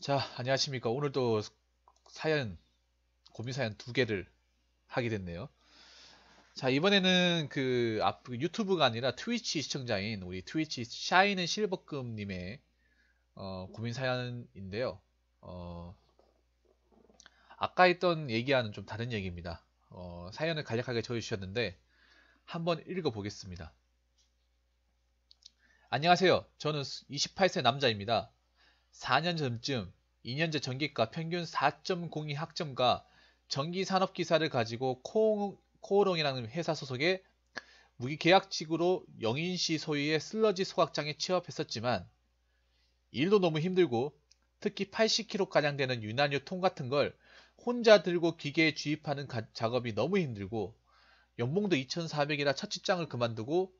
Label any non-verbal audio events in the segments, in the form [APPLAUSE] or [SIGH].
자, 안녕하십니까. 오늘도 사연, 고민사연 두 개를 하게 됐네요. 자, 이번에는 그, 그 유튜브가 아니라 트위치 시청자인 우리 트위치 샤이는 실버금님의 어, 고민사연인데요. 어, 아까 했던 얘기와는 좀 다른 얘기입니다. 어, 사연을 간략하게 적어주셨는데 한번 읽어보겠습니다. 안녕하세요. 저는 28세 남자입니다. 4년 전쯤 2년제 전기과 평균 4.02 학점과 전기산업기사를 가지고 코오, 코오롱이라는 회사 소속의 무기계약직으로 영인시 소유의 슬러지 소각장에 취업했었지만 일도 너무 힘들고 특히 80kg가량 되는 유난유 통 같은 걸 혼자 들고 기계에 주입하는 가, 작업이 너무 힘들고 연봉도 2,400이라 첫 직장을 그만두고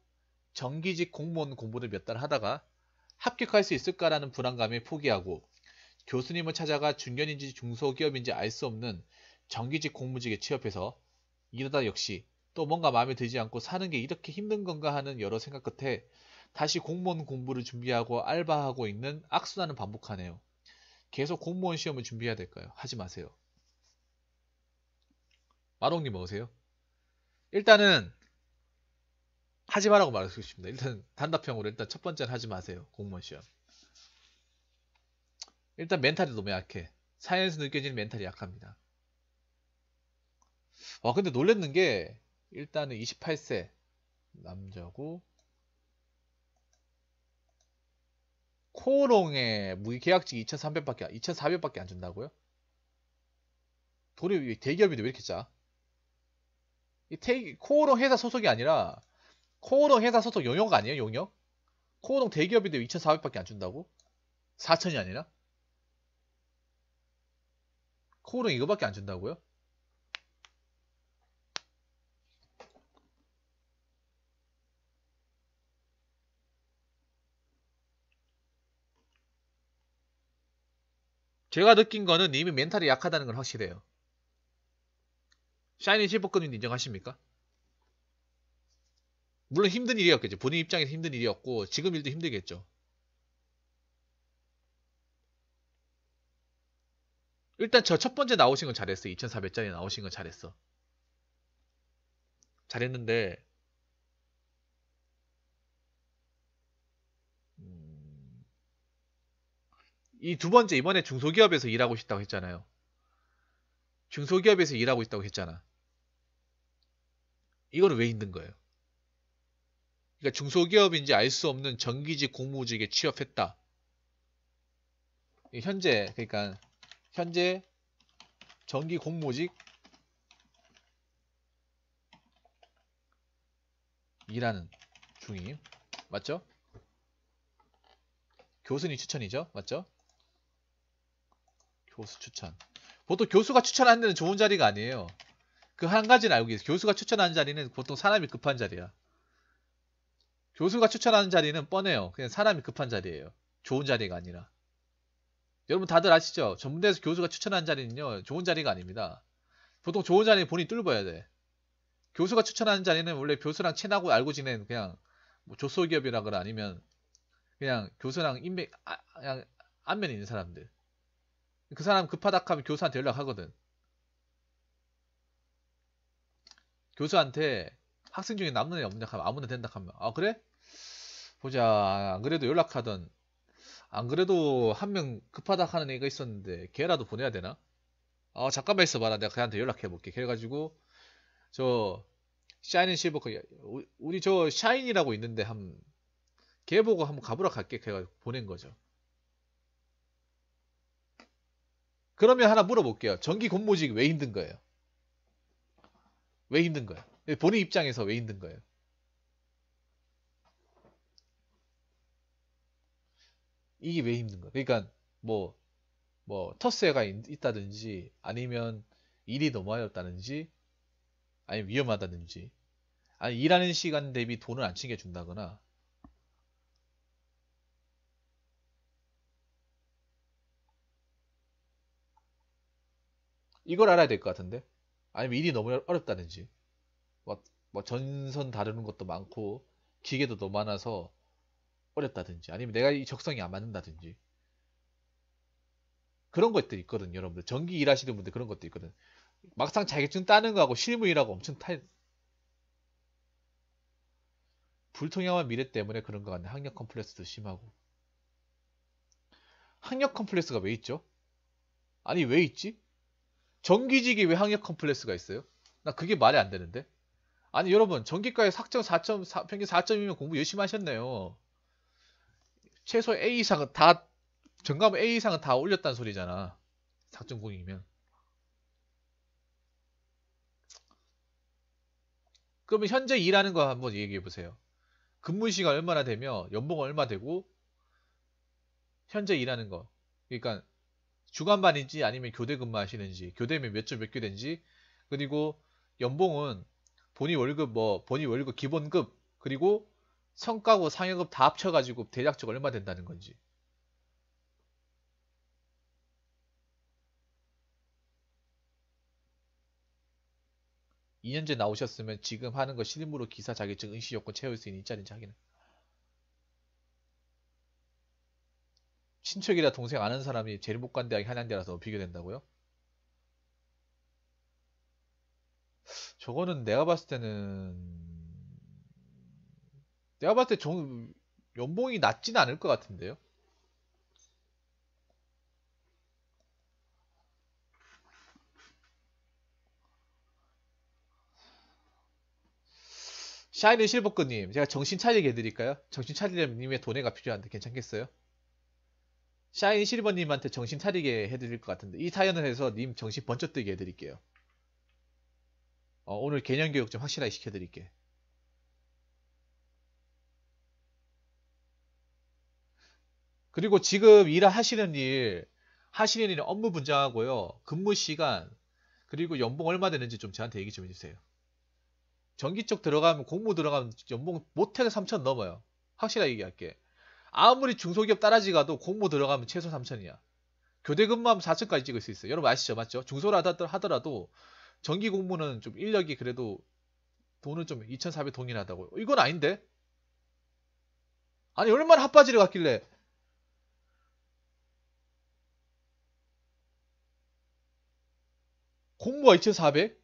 정기직 공무원 공부를 몇 달 하다가 합격할 수 있을까라는 불안감에 포기하고 교수님을 찾아가 중견인지 중소기업인지 알 수 없는 정규직 공무직에 취업해서 이러다 역시 또 뭔가 마음에 들지 않고 사는 게 이렇게 힘든 건가 하는 여러 생각 끝에 다시 공무원 공부를 준비하고 알바하고 있는 악순환을 반복하네요. 계속 공무원 시험을 준비해야 될까요? 하지 마세요. 마롱님 어세요 일단은 하지 마라고 말하고 싶습니다. 일단 단답형으로 일단 첫 번째는 하지 마세요. 공무원 시험. 일단 멘탈이 너무 약해. 사연언스 느껴지는 멘탈이 약합니다. 와 근데 놀랬는 게 일단은 28세 남자고 코롱에 무기계약직 2,300밖에 2,400밖에 안 준다고요? 돈이 대기업인데 왜 이렇게 짜? 이 태, 코오롱 회사 소속이 아니라 코오롱 회사 소속 용역 아니에요? 용역? 코오롱 대기업인데 2,400밖에 안 준다고? 4 0 0 0이 아니라? 코오롱 이거밖에 안 준다고요? 제가 느낀 거는 이미 멘탈이 약하다는 건 확실해요. 샤이니 실버급는 인정하십니까? 물론 힘든 일이었겠죠. 본인 입장에서 힘든 일이었고 지금 일도 힘들겠죠. 일단 저 첫 번째 나오신 건 잘했어. 2,400짜리 나오신 건 잘했어. 잘했는데 음, 이 두 번째 이번에 중소기업에서 일하고 싶다고 했잖아요. 중소기업에서 일하고 있다고 했잖아. 이거는왜 있는 거예요? 그러니까 중소기업인지 알 수 없는 정기직 공무직에 취업했다. 현재 그러니까 현재 정기 공무직 일하는 중임 맞죠? 교수님 추천이죠 맞죠? 교수 추천 보통 교수가 추천하는 데는 좋은 자리가 아니에요 그 한 가지는 알고 계세요 교수가 추천하는 자리는 보통 사람이 급한 자리야 교수가 추천하는 자리는 뻔해요. 그냥 사람이 급한 자리예요. 좋은 자리가 아니라. 여러분 다들 아시죠? 전문대에서 교수가 추천하는 자리는요. 좋은 자리가 아닙니다. 보통 좋은 자리는 본인이 뚫어야 돼. 교수가 추천하는 자리는 원래 교수랑 친하고 알고 지낸 그냥 뭐 조소기업이라거나 아니면 그냥 교수랑 인맥 아, 그냥 안면에 있는 사람들. 그 사람 급하다 하면 교수한테 연락하거든. 교수한테 학생 중에 남는 애 없냐 하면 아무나 된다 하면 아 그래? 보자. 안 그래도 연락하던 안 그래도 한 명 급하다 하는 애가 있었는데 걔라도 보내야 되나? 아 잠깐만 있어봐라. 내가 걔한테 연락해볼게. 그래가지고 저 샤이닌 실버커 우리 저 샤인이라고 있는데 한 걔 보고 한번 가보라 갈게. 걔가 보낸 거죠. 그러면 하나 물어볼게요. 전기 공모직 왜 힘든 거예요? 왜 힘든 거예요? 본인 입장에서 왜 힘든 거예요? 이게 왜 힘든가? 그러니까 뭐, 뭐 터세가 있다든지 아니면 일이 너무 어렵다든지 아니면 위험하다든지 아니 일하는 시간 대비 돈을 안 챙겨준다거나 이걸 알아야 될 것 같은데 아니면 일이 너무 어렵다든지 뭐, 뭐 전선 다루는 것도 많고 기계도 너무 많아서 어렵다든지 아니면 내가 이 적성이 안 맞는다든지 그런 것들이 있거든 여러분들 전기 일하시는 분들 그런 것도 있거든 막상 자격증 따는 거하고 실무일하고 엄청 타 불통양한 미래 때문에 그런 것 같네 학력 컴플렉스도 심하고 학력 컴플렉스가 왜 있죠? 아니 왜 있지? 전기직이왜 학력 컴플렉스가 있어요? 나 그게 말이 안 되는데 아니 여러분 전기과에 학점 4점 4, 평균 4점이면 공부 열심히 하셨네요 최소 A 이상은 다 정감 A 이상은 다 올렸다는 소리잖아. 작전 공익이면. 그러면 현재 일하는 거 한번 얘기해 보세요. 근무 시간 얼마나 되며 연봉 얼마 되고 현재 일하는 거. 그러니까 주간반인지 아니면 교대 근무하시는지 교대면 몇 주몇교된지 그리고 연봉은 본인 월급 뭐 본인 월급 기본급 그리고 성과고 상여급 다 합쳐가지고 대략적 얼마 된다는 건지. 2년째 나오셨으면 지금 하는 거 실무로 기사 자격증 응시 요건 채울 수 있는 일자리인지 확인해. 친척이라 동생 아는 사람이 제일 못간 대학이 한양대라서 비교된다고요? 저거는 내가 봤을 때는 내가 봤을 때 정, 연봉이 낮진 않을 것 같은데요. 샤이니 실버크님, 제가 정신 차리게 해드릴까요? 정신 차리려면 님의 돈에가 필요한데 괜찮겠어요? 샤이니 실버님한테 정신 차리게 해드릴 것 같은데 이 사연을 해서 님 정신 번쩍 뜨게 해드릴게요. 어, 오늘 개념 교육 좀 확실하게 시켜드릴게. 요 그리고 지금 일하시는 일, 하시는 일 업무 분장하고요 근무 시간, 그리고 연봉 얼마 되는지 좀 저한테 얘기 좀 해주세요. 전기 쪽 들어가면, 공무 들어가면 연봉 못해도 3천 넘어요. 확실하게 얘기할게. 아무리 중소기업 따라지 가도 공무 들어가면 최소 3천이야. 교대 근무하면 4천까지 찍을 수 있어요. 여러분 아시죠? 맞죠? 중소라 도 하더라도 전기 공무는 좀 인력이 그래도 돈은 좀 2,400 동일하다고. 요 이건 아닌데? 아니, 얼마나 핫바지를 갔길래 공모가 2,400?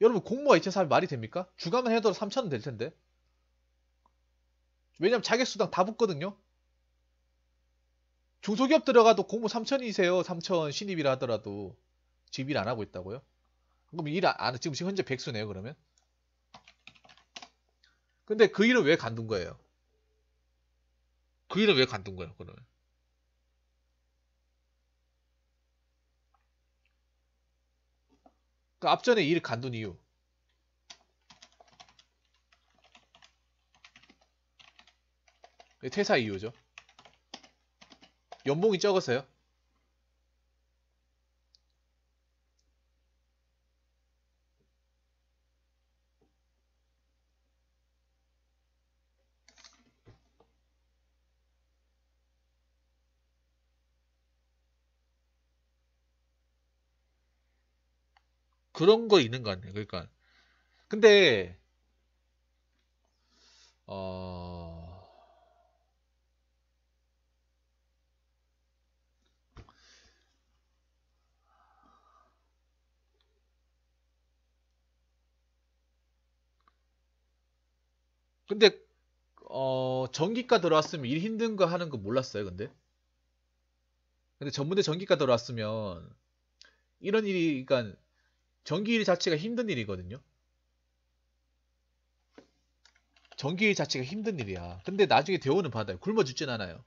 여러분 공모가 2,400 말이 됩니까? 주간만 해도 3,000은 될 텐데. 왜냐면 자객수당 다 붙거든요. 중소기업 들어가도 공모 3,000이세요. 3,000 신입이라 하더라도 지금 일안 하고 있다고요? 그럼 일 안, 지금 현재 백수네요 그러면. 근데 그 일은 왜 간둔 거예요? 그 일은 왜 간둔 거예요 그러면? 그 앞전에 일 간둔 이유 네, 퇴사 이유죠 연봉이 적어서요 그런 거 있는 거 아니에요. 그러니까 근데 어 근데 어 전기과 들어왔으면 일 힘든 거 하는 거 몰랐어요, 근데. 근데 전문대 전기과 들어왔으면 이런 일이 그러니까 전기일 자체가 힘든 일이거든요. 전기일 자체가 힘든 일이야. 근데 나중에 대우는 받아요. 굶어 죽진 않아요.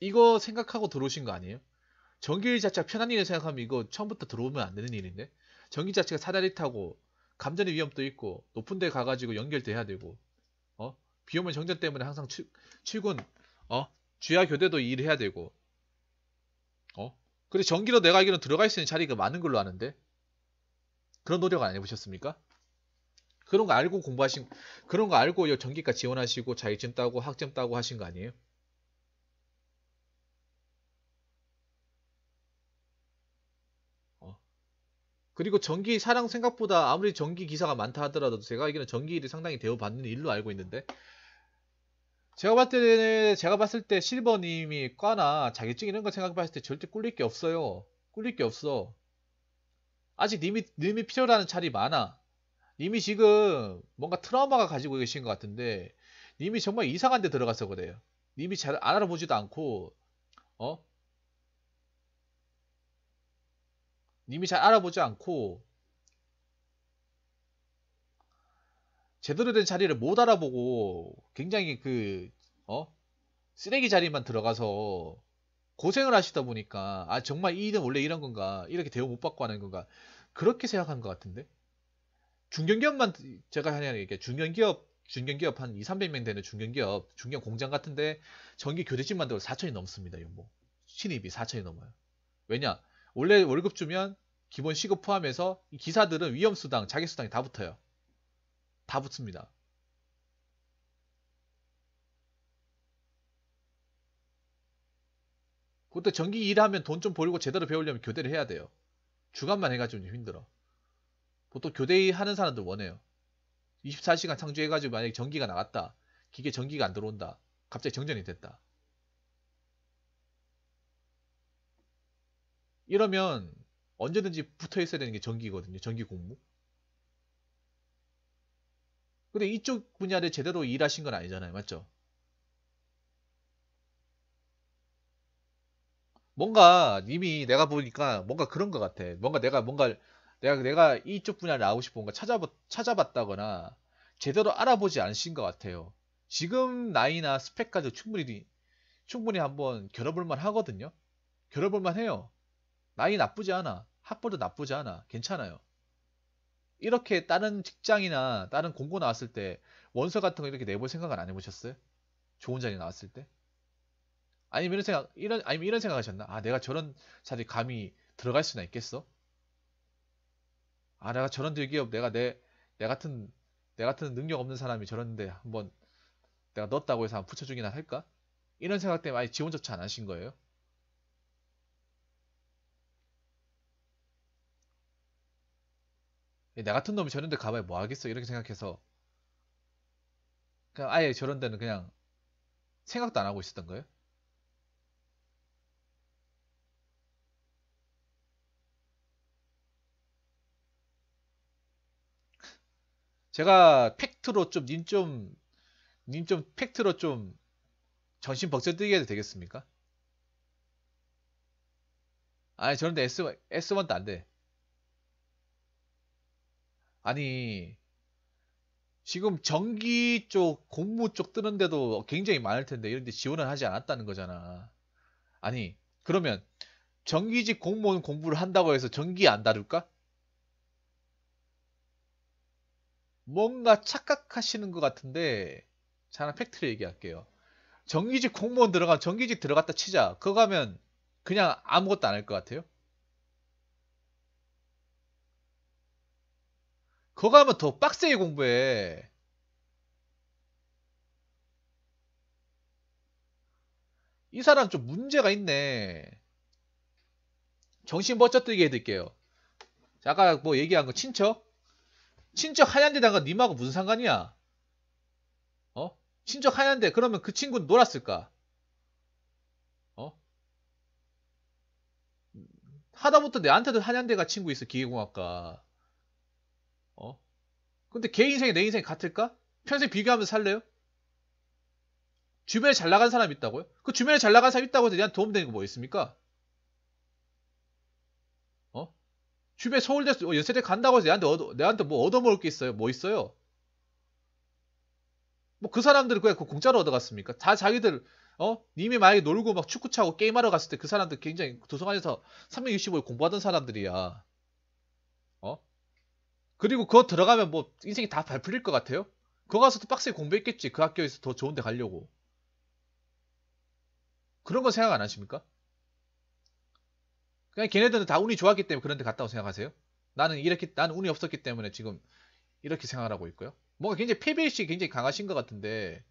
이거 생각하고 들어오신 거 아니에요? 전기일 자체가 편한 일을 생각하면 이거 처음부터 들어오면 안 되는 일인데 전기 자체가 사다리 타고 감전의 위험도 있고 높은 데 가가지고 연결돼야 되고 어? 비 오면 정전 때문에 항상 출, 출근 어? 주야 교대도 일해야 되고 어? 근데 전기로 내가 알기로는 들어갈 수 있는 자리가 많은 걸로 아는데 그런 노력 안 해보셨습니까? 그런 거 알고 공부하신 그런 거 알고 전기과 지원하시고 자격증 따고 학점 따고 하신 거 아니에요? 어. 그리고 전기 사랑 생각보다 아무리 전기 기사가 많다 하더라도 제가 알기로는 전기 일이 상당히 대우받는 일로 알고 있는데 제가 봤을 때 제가 봤을 때 실버님이 과나 자격증 이런 거 생각해봤을 때 절대 꿀릴 게 없어요. 꿀릴 게 없어. 아직 님이 님이 필요라는 차리 많아. 님이 지금 뭔가 트라우마가 가지고 계신 것 같은데 님이 정말 이상한 데 들어가서 그래요. 님이 잘 알아보지도 않고 어? 님이 잘 알아보지 않고 제대로 된 자리를 못 알아보고 굉장히 그 어? 쓰레기 자리만 들어가서 고생을 하시다 보니까 아 정말 이 일은 원래 이런 건가 이렇게 대우 못 받고 하는 건가 그렇게 생각한 것 같은데 중견기업만 제가 하냐는 얘기 중견기업 중견기업 한 2, 300명 되는 중견기업 중견 공장 같은데 전기 교대집 만들어 4천이 넘습니다 연봉 신입이 4천이 넘어요 왜냐 원래 월급 주면 기본 시급 포함해서 기사들은 위험수당 자기수당이 다 붙어요 다 붙습니다 그것도 전기 일하면 돈 좀 벌고 제대로 배우려면 교대를 해야 돼요. 주간만 해가지고 힘들어. 보통 교대하는 사람들 원해요. 24시간 창조해가지고 만약에 전기가 나갔다. 기계 전기가 안 들어온다. 갑자기 정전이 됐다. 이러면 언제든지 붙어 있어야 되는 게 전기거든요. 전기 공무. 근데 이쪽 분야를 제대로 일하신 건 아니잖아요. 맞죠? 뭔가 이미 내가 보니까 뭔가 그런 것 같아. 뭔가 내가 뭔가 내가 내가 이쪽 분야를 하고 싶어 뭔가 찾아 찾아봤다거나 제대로 알아보지 않으신 것 같아요. 지금 나이나 스펙까지 충분히 충분히 한번 겨뤄볼만 하거든요. 겨뤄볼만 해요. 나이 나쁘지 않아. 학벌도 나쁘지 않아. 괜찮아요. 이렇게 다른 직장이나 다른 공고 나왔을 때 원서 같은 거 이렇게 내볼 생각은 안 해보셨어요? 좋은 자리 나왔을 때? 아니면 이런 생각, 이런, 아니면 이런 생각하셨나? 아, 내가 저런 자리 감히 들어갈 수나 있겠어? 아, 내가 저런 대기업, 내가 내, 내 같은, 내 같은 능력 없는 사람이 저런데 한번 내가 넣었다고 해서 한번 붙여주기나 할까? 이런 생각 때문에 아예 지원조차 안 하신 거예요? 내 예, 같은 놈이 저런 데 가봐야 뭐 하겠어? 이렇게 생각해서 그냥 아예 저런 데는 그냥 생각도 안 하고 있었던 거예요? 제가 팩트로 좀 님 좀 님 좀 팩트로 좀 전신 벅세 뜨게 해도 되겠습니까? 아니 저런데 S, S1도 안 돼. 아니 지금 전기 쪽 공무 쪽 뜨는데도 굉장히 많을 텐데 이런데 지원을 하지 않았다는 거잖아. 아니 그러면 전기직 공무원 공부를 한다고 해서 전기 안 다룰까? 뭔가 착각하시는 것 같은데 자 하나 팩트를 얘기할게요. 정규직 공무원 들어가 정규직 들어갔다 치자. 그거 가면 그냥 아무것도 안 할 것 같아요. 그거 가면 더 빡세게 공부해. 이 사람 좀 문제가 있네. 정신 번쩍 뜨게 해드릴게요. 아까 뭐 얘기한 거 친척? 친척 하얀데다가 님하고 무슨 상관이야? 어? 친척 하얀데 그러면 그 친구는 놀았을까? 어? 하다못해 내한테도 하얀데가 친구 있어 기계공학과 어? 근데 걔 인생이 내 인생이 같을까? 평생 비교하면서 살래요? 주변에 잘 나간 사람 있다고요? 그 주변에 잘 나간 사람 있다고 해서 내한테 도움되는 거 뭐 있습니까? 주변 서울대 어, 연세대 간다고 해서 얘한테 얻어, 내한테 뭐 얻어먹을 게 있어요? 뭐 있어요? 뭐 그 사람들은 그냥 그 공짜로 얻어갔습니까? 다 자기들 어? 님이 만약에 놀고 막 축구 차고 게임하러 갔을 때 그 사람들 굉장히 도서관에서 365일 공부하던 사람들이야. 어? 그리고 그거 들어가면 뭐 인생이 다 발풀릴 것 같아요? 그거 가서도 빡세게 공부했겠지. 그 학교에서 더 좋은 데 가려고. 그런 거 생각 안 하십니까? 그냥 걔네들은 다 운이 좋았기 때문에 그런데 갔다고 생각하세요? 나는 이렇게 나는 운이 없었기 때문에 지금 이렇게 생활하고 있고요. 뭔가 굉장히 패배의식이 굉장히 강하신 것 같은데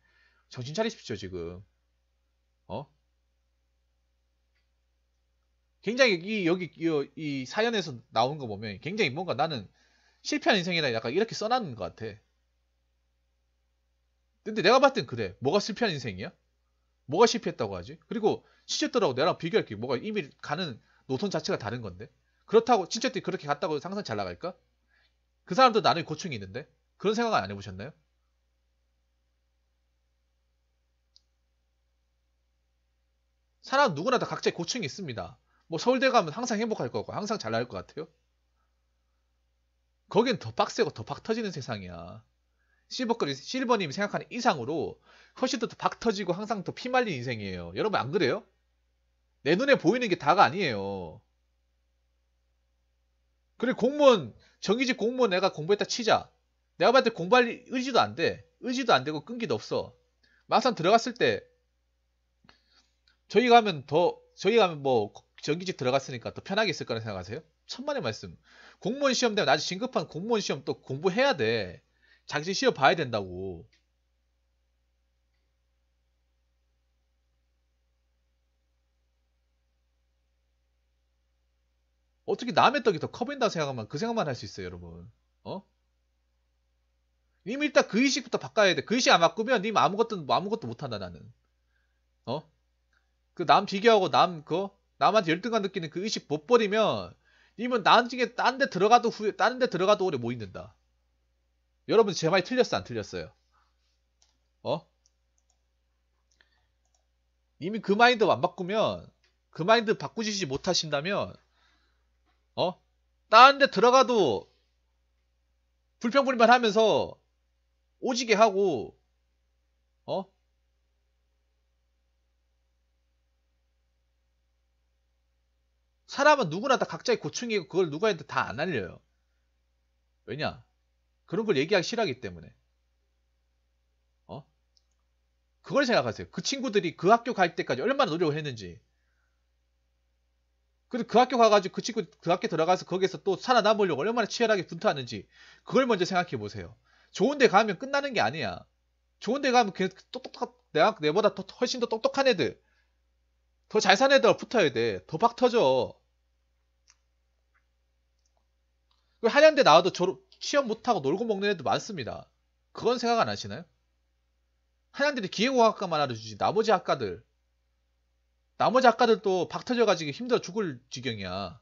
정신 차리십시오 지금. 어? 굉장히 이 여기 이, 이 사연에서 나온 거 보면 굉장히 뭔가 나는 실패한 인생이라 약간 이렇게 써놨는 것 같아. 근데 내가 봤을 땐 그래. 뭐가 실패한 인생이야? 뭐가 실패했다고 하지? 그리고 시즌더라고 내랑 비교할게. 뭐가 이미 가는 노선 자체가 다른 건데 그렇다고 친척들이 그렇게 갔다고 상상 잘 나갈까? 그 사람도 나름의 고충이 있는데 그런 생각 안 해보셨나요? 사람 누구나 다 각자의 고충이 있습니다. 뭐 서울대 가면 항상 행복할 거고 항상 잘 나올 것 같아요. 거긴 더 빡세고 더 박 터지는 세상이야. 실버거리 실버님이 생각하는 이상으로 훨씬 더 박 터지고 항상 더 피말린 인생이에요. 여러분 안 그래요? 내 눈에 보이는 게 다가 아니에요. 그리고 공무원, 정규직 공무원 내가 공부했다 치자. 내가 봤을 때 공부할 의지도 안 돼. 의지도 안 되고 끈기도 없어. 막상 들어갔을 때, 저희 가면 더, 저희 가면 뭐, 정규직 들어갔으니까 더 편하게 있을 거라 생각하세요? 천만의 말씀. 공무원 시험 되면 아주 진급한 공무원 시험 또 공부해야 돼. 자기 시험 봐야 된다고. 어떻게 남의 떡이 더 커 보인다 생각하면 그 생각만 할 수 있어요, 여러분. 어? 님 일단 그 의식부터 바꿔야 돼. 그 의식 안 바꾸면 님 아무것도 뭐 아무것도 못 한다 나는. 어? 그 남 비교하고 남 그 남한테 열등감 느끼는 그 의식 못 버리면 님은 나중에 딴 데 들어가도 후에 딴 데 들어가도 오래 못 있는다. 여러분 제 말이 틀렸어 안 틀렸어요? 어? 이미 그 마인드 안 바꾸면 그 마인드 바꾸시지 못하신다면 어? 딴 데 들어가도 불평불만 하면서 오지게 하고 어? 사람은 누구나 다 각자의 고충이고 그걸 누구한테 다안 알려요. 왜냐? 그런 걸 얘기하기 싫어하기 때문에. 어? 그걸 생각하세요. 그 친구들이 그 학교 갈 때까지 얼마나 노력을 했는지. 그리고 그 학교 가가지고 그 친구 그 학교 들어가서 거기서 또 살아남으려고 얼마나 치열하게 분투하는지 그걸 먼저 생각해 보세요. 좋은 데 가면 끝나는 게 아니야. 좋은 데 가면 그냥 똑똑한 내가 내보다 더, 훨씬 더 똑똑한 애들 더 잘 사는 애들 붙어야 돼. 더박 터져. 그 한양대 나와도 졸업 취업 못하고 놀고 먹는 애들 많습니다. 그건 생각 안 하시나요? 한양대는 기계공학과만 알아주지 나머지 학과들 나머지 작가들도 박 터져가지고 힘들어 죽을 지경이야.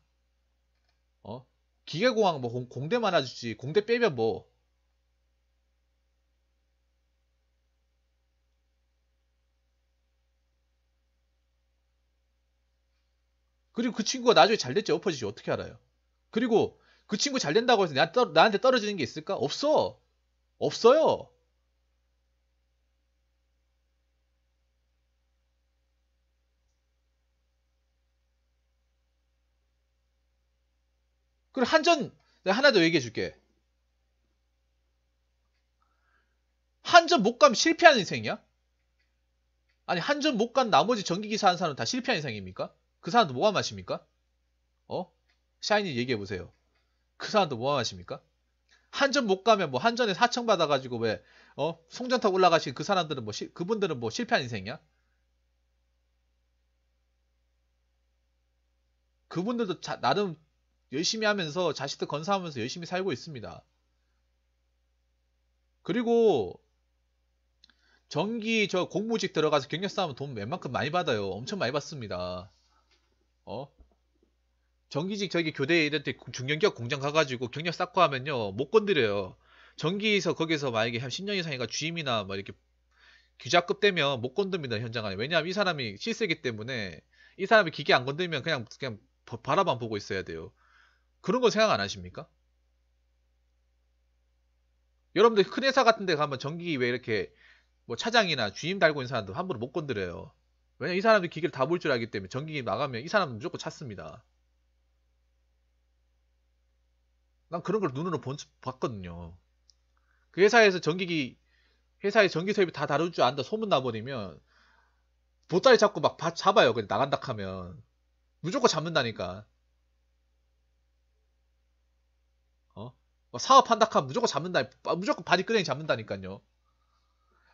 어? 기계공학 뭐 공, 공대 많아지지 공대 빼면 뭐 그리고 그 친구가 나중에 잘 될지 엎어지지 어떻게 알아요? 그리고 그 친구 잘 된다고 해서 나한테 떨어지는 게 있을까? 없어. 없어요. 그리고 한전 내가 하나 더 얘기해 줄게. 한전 못 가면 실패한 인생이야? 아니 한전 못 간 나머지 전기기사 한 사람은 다 실패한 인생입니까? 그 사람도 뭐가 맛입니까 어? 샤이니 얘기해 보세요. 그 사람도 뭐가 맛입니까 한전 못 가면 뭐 한전에 사청 받아가지고 왜 어? 송전 타 올라가신 그 사람들은 뭐 시, 그분들은 뭐 실패한 인생이야? 그분들도 자, 나름 열심히 하면서 자식들 건사하면서 열심히 살고 있습니다. 그리고 전기 저 공무직 들어가서 경력 쌓으면 돈 웬만큼 많이 받아요. 엄청 많이 받습니다. 어? 전기직 저기 교대 에이럴때 중견기업 공장 가가지고 경력 쌓고 하면요 못 건드려요. 전기에서 거기서 만약에 한 10년 이상이가 주임이나 뭐 이렇게 규자급 되면 못 건듭니다 현장 안에. 왜냐하면 이 사람이 실세기 때문에 이 사람이 기계 안 건들면 그냥 그냥 바라만 보고 있어야 돼요. 그런 거 생각 안 하십니까? 여러분들 큰 회사 같은 데 가면 전기 왜 이렇게 뭐 차장이나 주임 달고 있는 사람도 함부로 못 건드려요. 왜냐면 이사람들 기계를 다 볼 줄 알기 때문에 전기기 나가면 이 사람은 무조건 찾습니다. 난 그런 걸 눈으로 본, 봤거든요. 그 회사에서 전기기, 회사에 전기 세입이 다 다룰 줄 안다 소문 나버리면 보따리 잡고 막 잡아요. 그냥 나간다 하면. 무조건 잡는다니까. 사업한다 하면 무조건 잡는다. 무조건 바디 끄댕이 잡는다니까요.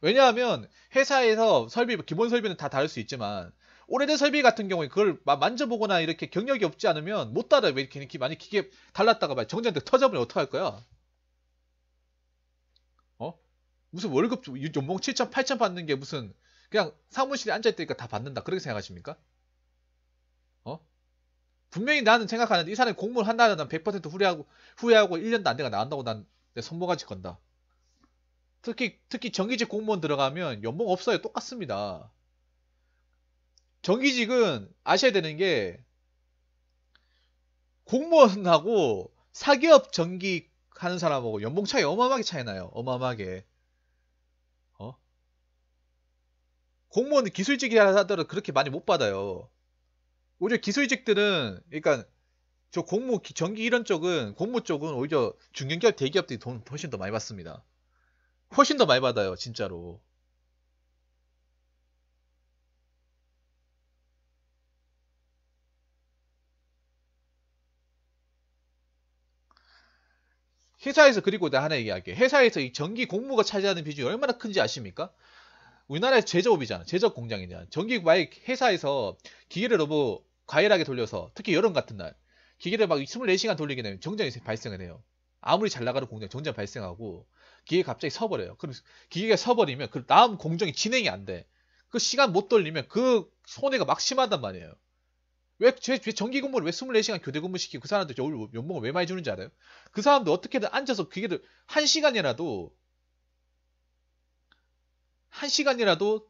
왜냐하면 회사에서 설비 기본 설비는 다 다를 수 있지만 오래된 설비 같은 경우에 그걸 만져보거나 이렇게 경력이 없지 않으면 못 따라 왜 이렇게 많이 기계 달랐다가 막 정전대 터져버리면 어떡할 거야? 어? 무슨 월급 연봉 7천 8천 받는 게 무슨 그냥 사무실에 앉아 있다니까 다 받는다 그렇게 생각하십니까? 분명히 나는 생각하는데 이 사람이 공무원 한다면 난100% 후회하고 후회하고 1년도 안 돼가 나온다고 난 내 손모가지 건다. 특히 특히 정규직 공무원 들어가면 연봉 없어요. 똑같습니다. 정규직은 아셔야 되는 게 공무원하고 사기업 정기 하는 사람하고 연봉 차이 어마어마하게 차이 나요. 어마어마하게. 어? 공무원 기술직이라 하더라도 그렇게 많이 못 받아요. 오히려 기술직들은 그러니까 저 공무 전기 이런 쪽은 공무 쪽은 오히려 중견기업 대기업들이 돈 훨씬 더 많이 받습니다. 훨씬 더 많이 받아요, 진짜로. 회사에서 그리고 나 하나 얘기할게. 회사에서 이 전기 공무가 차지하는 비중이 얼마나 큰지 아십니까? 우리나라에서 제조업이잖아. 제조업 공장이냐. 전기 만약 회사에서 기계를 너무 과열하게 돌려서 특히 여름 같은 날 기계를 막 24시간 돌리게 되면 정전이 발생해요. 아무리 잘 나가는 공장 정전 발생하고 기계가 갑자기 서버려요. 그럼 기계가 서버리면 그 다음 공정이 진행이 안 돼. 그 시간 못 돌리면 그 손해가 막심하단 말이에요. 왜, 제, 제 정기 근무를 왜 24시간 교대 근무 시키고 그 사람들 겨울 연봉을 왜 많이 주는지 알아요? 그 사람들 어떻게든 앉아서 기계를한 시간이라도 한 시간이라도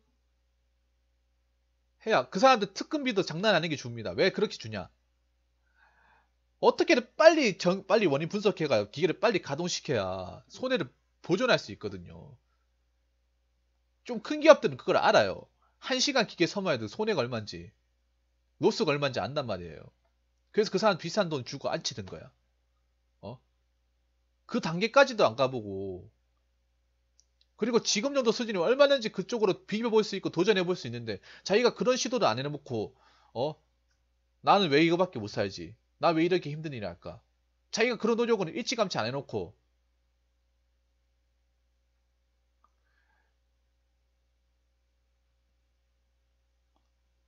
해야 그 사람들 특급비도 장난 아니게 줍니다. 왜 그렇게 주냐? 어떻게든 빨리 정, 빨리 원인 분석해가요. 기계를 빨리 가동시켜야 손해를 보존할 수 있거든요. 좀 큰 기업들은 그걸 알아요. 1시간 기계 섬어해도 손해가 얼마인지 로스가 얼마인지 안단 말이에요. 그래서 그 사람 비싼 돈 주고 앉치는 거야. 어? 그 단계까지도 안 가보고 그리고 지금 정도 수준이 얼마든지 그쪽으로 비벼볼 수 있고 도전해볼 수 있는데 자기가 그런 시도를 안 해놓고 어? 나는 왜 이거밖에 못 살지? 나 왜 이렇게 힘든 일을 할까? 자기가 그런 노력은 일찌감치 안 해놓고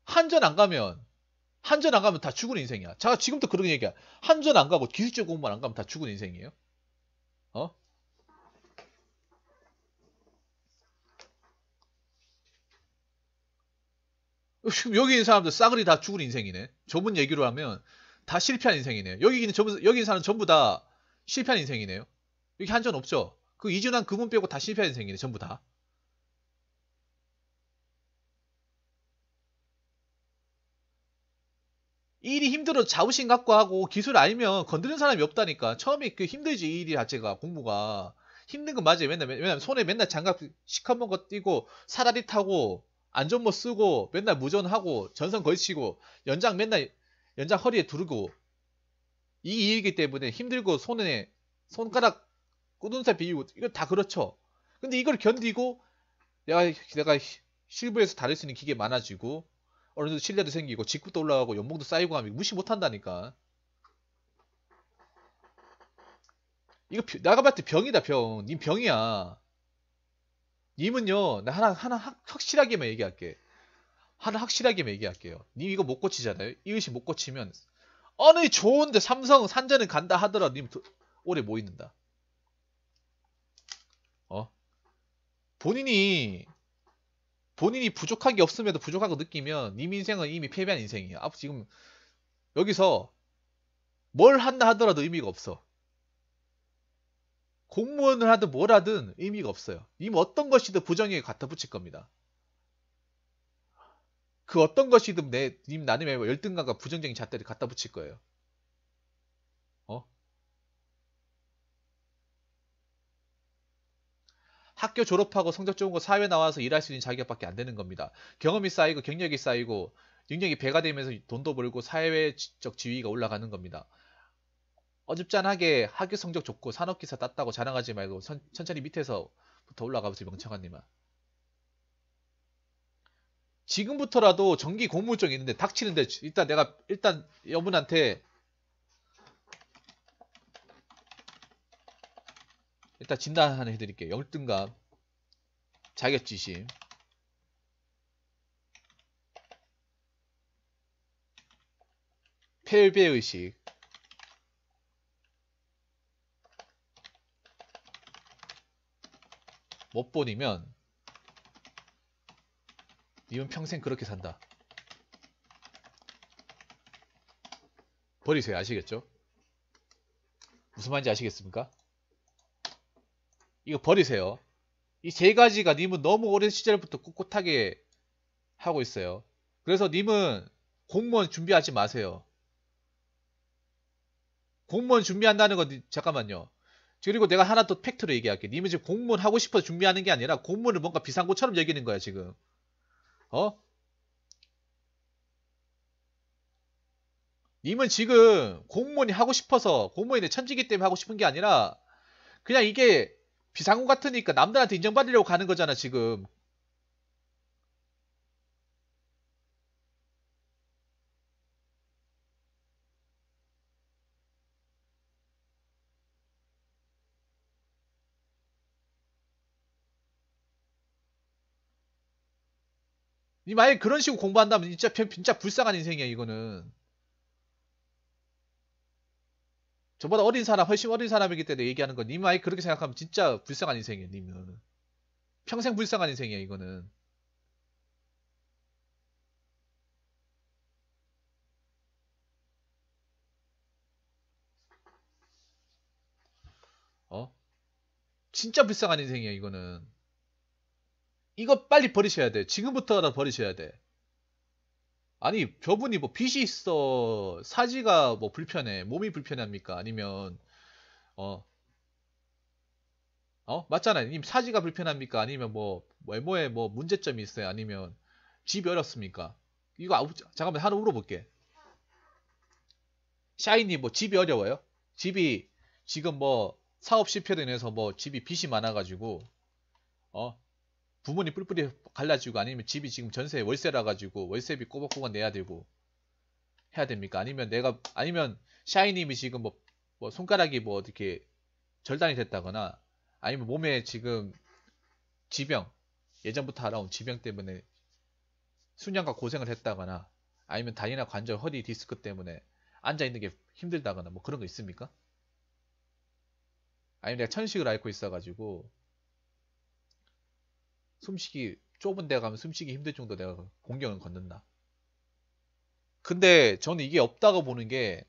한전 안 가면 한전 안 가면 다 죽은 인생이야. 자지금부터 그런 얘기야. 한전 안 가고 기술적 공부만 안 가면 다 죽은 인생이에요. 여기 있는 사람들 싸그리 다 죽은 인생이네. 저분 얘기로 하면 다 실패한 인생이네요. 여기 있는 전부, 여기 있는 사람 전부 다 실패한 인생이네요. 여기 한전 없죠. 그 이준환 그분 빼고 다 실패한 인생이네. 전부 다. 일이 힘들어 자부심 갖고 하고 기술 알면 건드는 사람이 없다니까. 처음에 그 힘들지 이 일이 자체가 공부가 힘든 건 맞아요. 맨날 왜냐면 손에 맨날 장갑 시커먼 거 띄고 사다리 타고 안전모 쓰고 맨날 무전하고 전선 걸치고 연장 맨날 연장 허리에 두르고 이 일이기 때문에 힘들고 손에 손가락 꾸둔살 비우고 이거 다 그렇죠. 근데 이걸 견디고 내가 내가 실부에서 다룰 수 있는 기계 많아지고 어느 정도 신뢰도 생기고 직급도 올라가고 연봉도 쌓이고 하면 무시 못한다니까. 이거 나가 봤을 때 병이다 병. 님 병이야. 님은요, 나 하나, 하나 확, 실하게만 얘기할게. 하나 확실하게만 얘기할게요. 님 이거 못 고치잖아요. 이 의식 못 고치면, 어느 좋은데 삼성 산전는 간다 하더라. 도님 오래 못 있는다. 어? 본인이, 본인이 부족한 게 없음에도 부족하고 느끼면, 님 인생은 이미 패배한 인생이야. 앞으로 지금, 여기서 뭘 한다 하더라도 의미가 없어. 공무원을 하든 뭘 하든 의미가 없어요. 님 어떤 것이든 부정에 갖다 붙일 겁니다. 그 어떤 것이든 내 님 나름의 뭐 열등감과 부정적인 잣대를 갖다 붙일 거예요. 어? 학교 졸업하고 성적 좋은 거 사회 나와서 일할 수 있는 자격밖에 안 되는 겁니다. 경험이 쌓이고 경력이 쌓이고 능력이 배가 되면서 돈도 벌고 사회적 지위가 올라가는 겁니다. 어줍잖하게 학교 성적 좋고 산업기사 땄다고 자랑하지 말고 선, 천천히 밑에서부터 올라가보세요 명창한님아 지금부터라도 전기 공무원증 있는데 닥치는데 일단 내가 일단 여분한테 일단 진단 하나 해드릴게요 열등감 자격지심 패배의식 못 보내면 님은 평생 그렇게 산다. 버리세요. 아시겠죠? 무슨 말인지 아시겠습니까? 이거 버리세요. 이 세 가지가 님은 너무 오랜 시절부터 꿋꿋하게 하고 있어요. 그래서 님은 공무원 준비하지 마세요. 공무원 준비한다는 건 잠깐만요. 그리고 내가 하나 더 팩트로 얘기할게. 님은 지금 공무원 하고 싶어서 준비하는 게 아니라 공무원을 뭔가 비상구처럼 여기는 거야, 지금. 어? 님은 지금 공무원이 하고 싶어서 공무원의 천지기 때문에 하고 싶은 게 아니라 그냥 이게 비상구 같으니까 남들한테 인정받으려고 가는 거잖아, 지금. 이만약 그런 식으로 공부한다면 진짜 진짜 불쌍한 인생이야 이거는. 저보다 어린 사람 훨씬 어린 사람이기 때문에 얘기하는 건 님이 만약 그렇게 생각하면 진짜 불쌍한 인생이야 님은. 평생 불쌍한 인생이야 이거는. 어? 진짜 불쌍한 인생이야 이거는. 이거 빨리 버리셔야 돼. 지금부터라도 버리셔야 돼. 아니 저분이 뭐 빚이 있어 사지가 뭐 불편해 몸이 불편합니까 아니면 어 어? 맞잖아님 사지가 불편합니까 아니면 뭐 외모에 뭐 문제점이 있어요 아니면 집이 어렵습니까 이거 아우 잠깐만 하나 물어볼게 샤이니뭐 집이 어려워요 집이 지금 뭐 사업 실패로 인해서 뭐 집이 빚이 많아가지고 어 부모님 뿔뿔이 갈라지고 아니면 집이 지금 전세 월세라 가지고 월세비 꼬박꼬박 내야 되고 해야 됩니까? 아니면 내가 아니면 샤이님이 지금 뭐, 뭐 손가락이 뭐 어떻게 절단이 됐다거나 아니면 몸에 지금 지병 예전부터 알아온 지병 때문에 수년간 고생을 했다거나 아니면 다리나 관절 허리 디스크 때문에 앉아 있는 게 힘들다거나 뭐 그런 거 있습니까? 아니면 내가 천식을 앓고 있어가지고 숨쉬기 좁은 데 가면 숨쉬기 힘들 정도 내가 공격을 걷는다. 근데 저는 이게 없다고 보는 게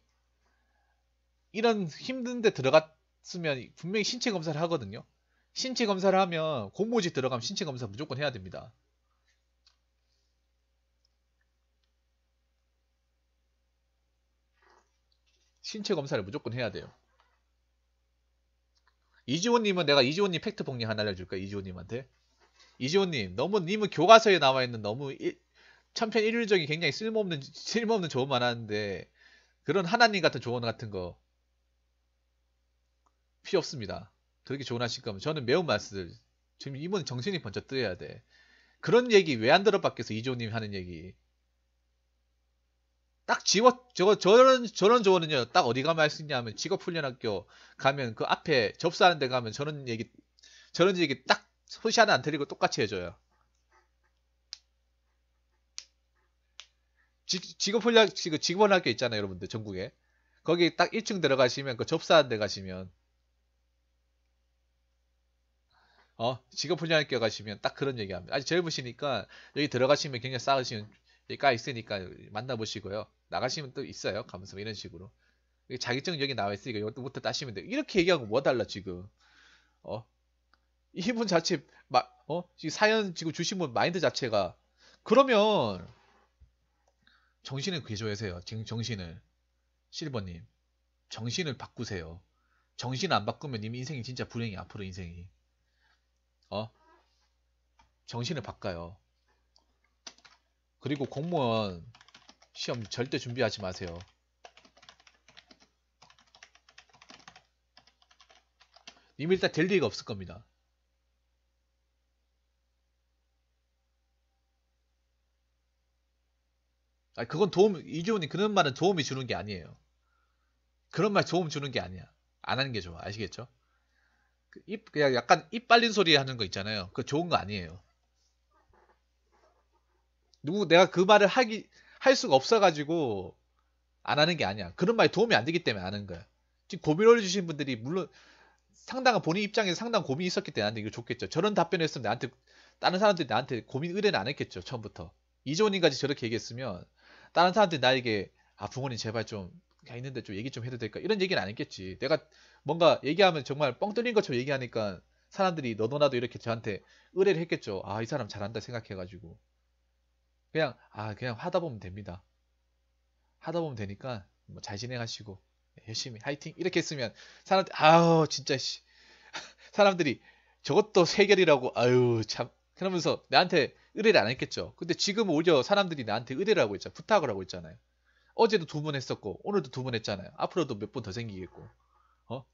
이런 힘든 데 들어갔으면 분명히 신체 검사를 하거든요. 신체 검사를 하면 공모직 들어가면 신체 검사 무조건 해야 됩니다. 신체 검사를 무조건 해야 돼요. 이지호님은 내가 이지호님 팩트 복리 하나 알려줄까? 이지호님한테. 이지호님, 너무 님은 교과서에 나와 있는 너무 일, 천편일률적인 굉장히 쓸모없는 쓸모없는 조언만 하는데 그런 하나님 같은 조언 같은 거 필요 없습니다. 그렇게 조언하실 거면 저는 매운 맛을 지금 이분 정신이 번쩍 뜨여야 돼. 그런 얘기 왜 안 들어 밖에서 이지호님 하는 얘기. 딱 지워 저거 저런 저런 조언은요. 딱 어디 가면 할 수 있냐면 직업훈련학교 가면 그 앞에 접수하는 데 가면 저런 얘기 저런 얘기 딱 소시아는 안 틀리고 똑같이 해줘요. 직업훈련 직원학교 있잖아요 여러분들 전국에 거기 딱 1층 들어가시면 그 접사한 데 가시면 어 직업훈련학교 가시면 딱 그런 얘기합니다 아직 젊으시니까 여기 들어가시면 굉장히 싸우시는 여기가 있으니까 만나보시고요 나가시면 또 있어요 가면서 뭐 이런 식으로 자기증 여기 나와 있으니까 이것부터 도 따시면 돼요 이렇게 얘기하고 뭐 달라 지금 어 이분 자체 마, 어? 사연 지금 주신 분 마인드 자체가 그러면 정신을 개조하세요. 지금 정신을 실버님 정신을 바꾸세요. 정신 안 바꾸면 님 인생이 진짜 불행이 앞으로 인생이 어 정신을 바꿔요. 그리고 공무원 시험 절대 준비하지 마세요. 님이 일단 될 리가 없을 겁니다. 아 그건 도움 이주훈이 그런 말은 도움이 주는 게 아니에요. 그런 말 도움 주는 게 아니야. 안 하는 게 좋아. 아시겠죠? 그 입 그냥 약간 입 빨린 소리 하는 거 있잖아요. 그 좋은 거 아니에요. 누구 내가 그 말을 하기 할 수가 없어가지고 안 하는 게 아니야. 그런 말이 도움이 안 되기 때문에 안 하는 거야. 지금 고민 을려주신 분들이 물론 상당한 본인 입장에서 상당한 고민이 있었기 때문에 나한테 이거 좋겠죠. 저런 답변을 했으면 나한테 다른 사람들이 나한테 고민 의뢰는 안 했겠죠. 처음부터. 이조원님까지 저렇게 얘기했으면 다른 사람들 나에게 아 부모님 제발 좀 있는데 좀 얘기 좀 해도 될까 이런 얘기는 안 했겠지 내가 뭔가 얘기하면 정말 뻥 뚫린 것처럼 얘기하니까 사람들이 너도나도 이렇게 저한테 의뢰를 했겠죠 아 이 사람 잘한다 생각해가지고 그냥 아 그냥 하다 보면 됩니다 하다 보면 되니까 뭐 잘 진행하시고 예, 열심히 화이팅 이렇게 했으면 사람들 아우 진짜 씨 [LAUGHS] 사람들이 저것도 세결이라고 아유 참 그러면서 나한테 의뢰를 안 했겠죠. 근데 지금 오히려 사람들이 나한테 의뢰를 하고 있잖아요. 부탁을 하고 있잖아요. 어제도 두 번 했었고 오늘도 두 번 했잖아요. 앞으로도 몇 번 더 생기겠고. 어?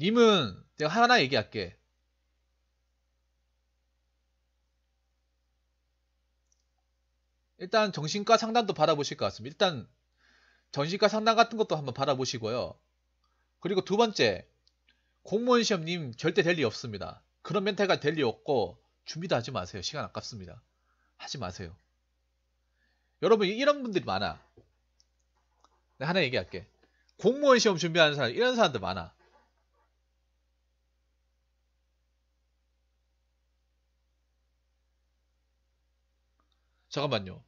님은 내가 하나 얘기할게. 일단 정신과 상담도 받아보실 것 같습니다. 일단 정신과 상담 같은 것도 한번 받아보시고요. 그리고 두 번째, 공무원 시험님 절대 될 리 없습니다. 그런 멘탈과 될리 없고 준비도 하지 마세요. 시간 아깝습니다. 하지 마세요. 여러분 이런 분들이 많아. 내가 네, 하나 얘기할게. 공무원 시험 준비하는 사람 이런 사람들 많아. 잠깐만요.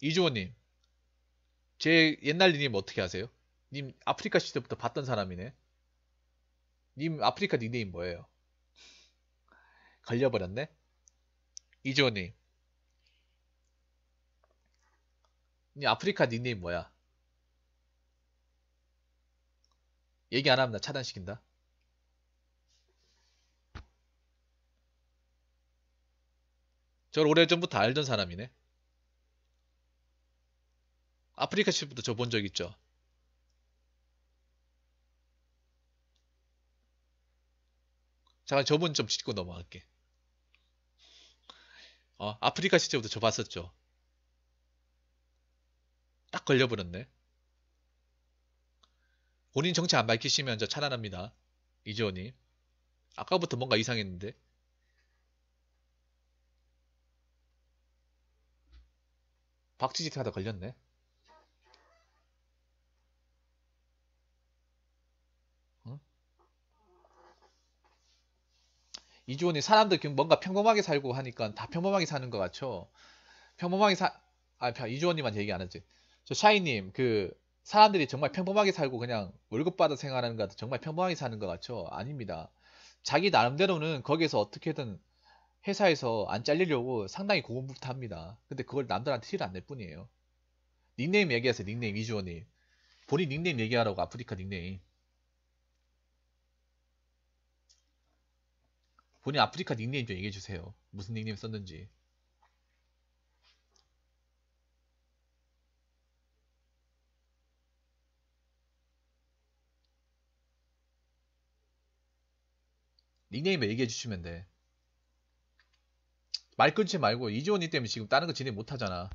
이주원님제 옛날 니님 어떻게 아세요? 님 아프리카 시대부터 봤던 사람이네. 님 아프리카 니네임 뭐예요? 걸려버렸네. 이주원님님 아프리카 니네임 뭐야? 얘기 안 하면 나 차단시킨다. 저를 오래전부터 알던 사람이네. 아프리카 부도저본 적 있죠? 잠깐 저분좀 짚고 넘어갈게. 어, 아프리카 시제부터 저 봤었죠. 딱 걸려버렸네. 본인 정체 안 밝히시면 저 차단합니다. 이지원님. 아까부터 뭔가 이상했는데. 박지직 하다 걸렸네. 이주원이 사람들 그 뭔가 평범하게 살고 하니까 다 평범하게 사는 것 같죠. 평범하게 사, 아, 이주원님만 얘기 안 하지. 저 샤이님, 그, 사람들이 정말 평범하게 살고 그냥 월급 받아 생활하는 것 같아. 정말 평범하게 사는 것 같죠? 아닙니다. 자기 나름대로는 거기에서 어떻게든 회사에서 안 잘리려고 상당히 고군분투 합니다. 근데 그걸 남들한테 티를 안 낼 뿐이에요. 닉네임 얘기하세요, 닉네임, 이주원님. 본인 닉네임 얘기하라고, 아프리카 닉네임. 본인 아프리카 닉네임 좀 얘기해주세요. 무슨 닉네임 썼는지. 닉네임 얘기해주시면 돼. 말 끊지 말고 이지원이 때문에 지금 다른 거 진행 못하잖아.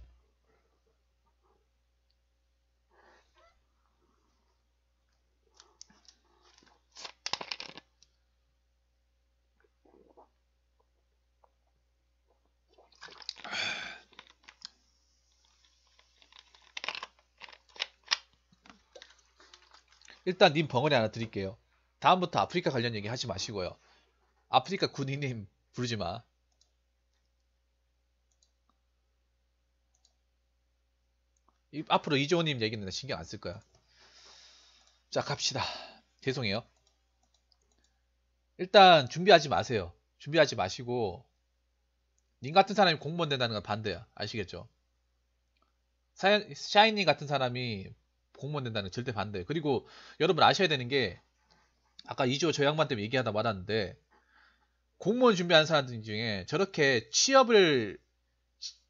일단 님 벙어리 하나 드릴게요. 다음부터 아프리카 관련 얘기 하지 마시고요. 아프리카 군인님 부르지 마. 이, 앞으로 이조원님 얘기는 신경 안 쓸 거야. 자 갑시다. 죄송해요. 일단 준비하지 마세요. 준비하지 마시고 님 같은 사람이 공무원 된다는 건 반대야. 아시겠죠? 샤이니 같은 사람이 공무원 된다는 절대 반대. 그리고 여러분 아셔야 되는 게 아까 이주호 저 양반 때문에 얘기하다 말았는데 공무원 준비한 사람들 중에 저렇게 취업을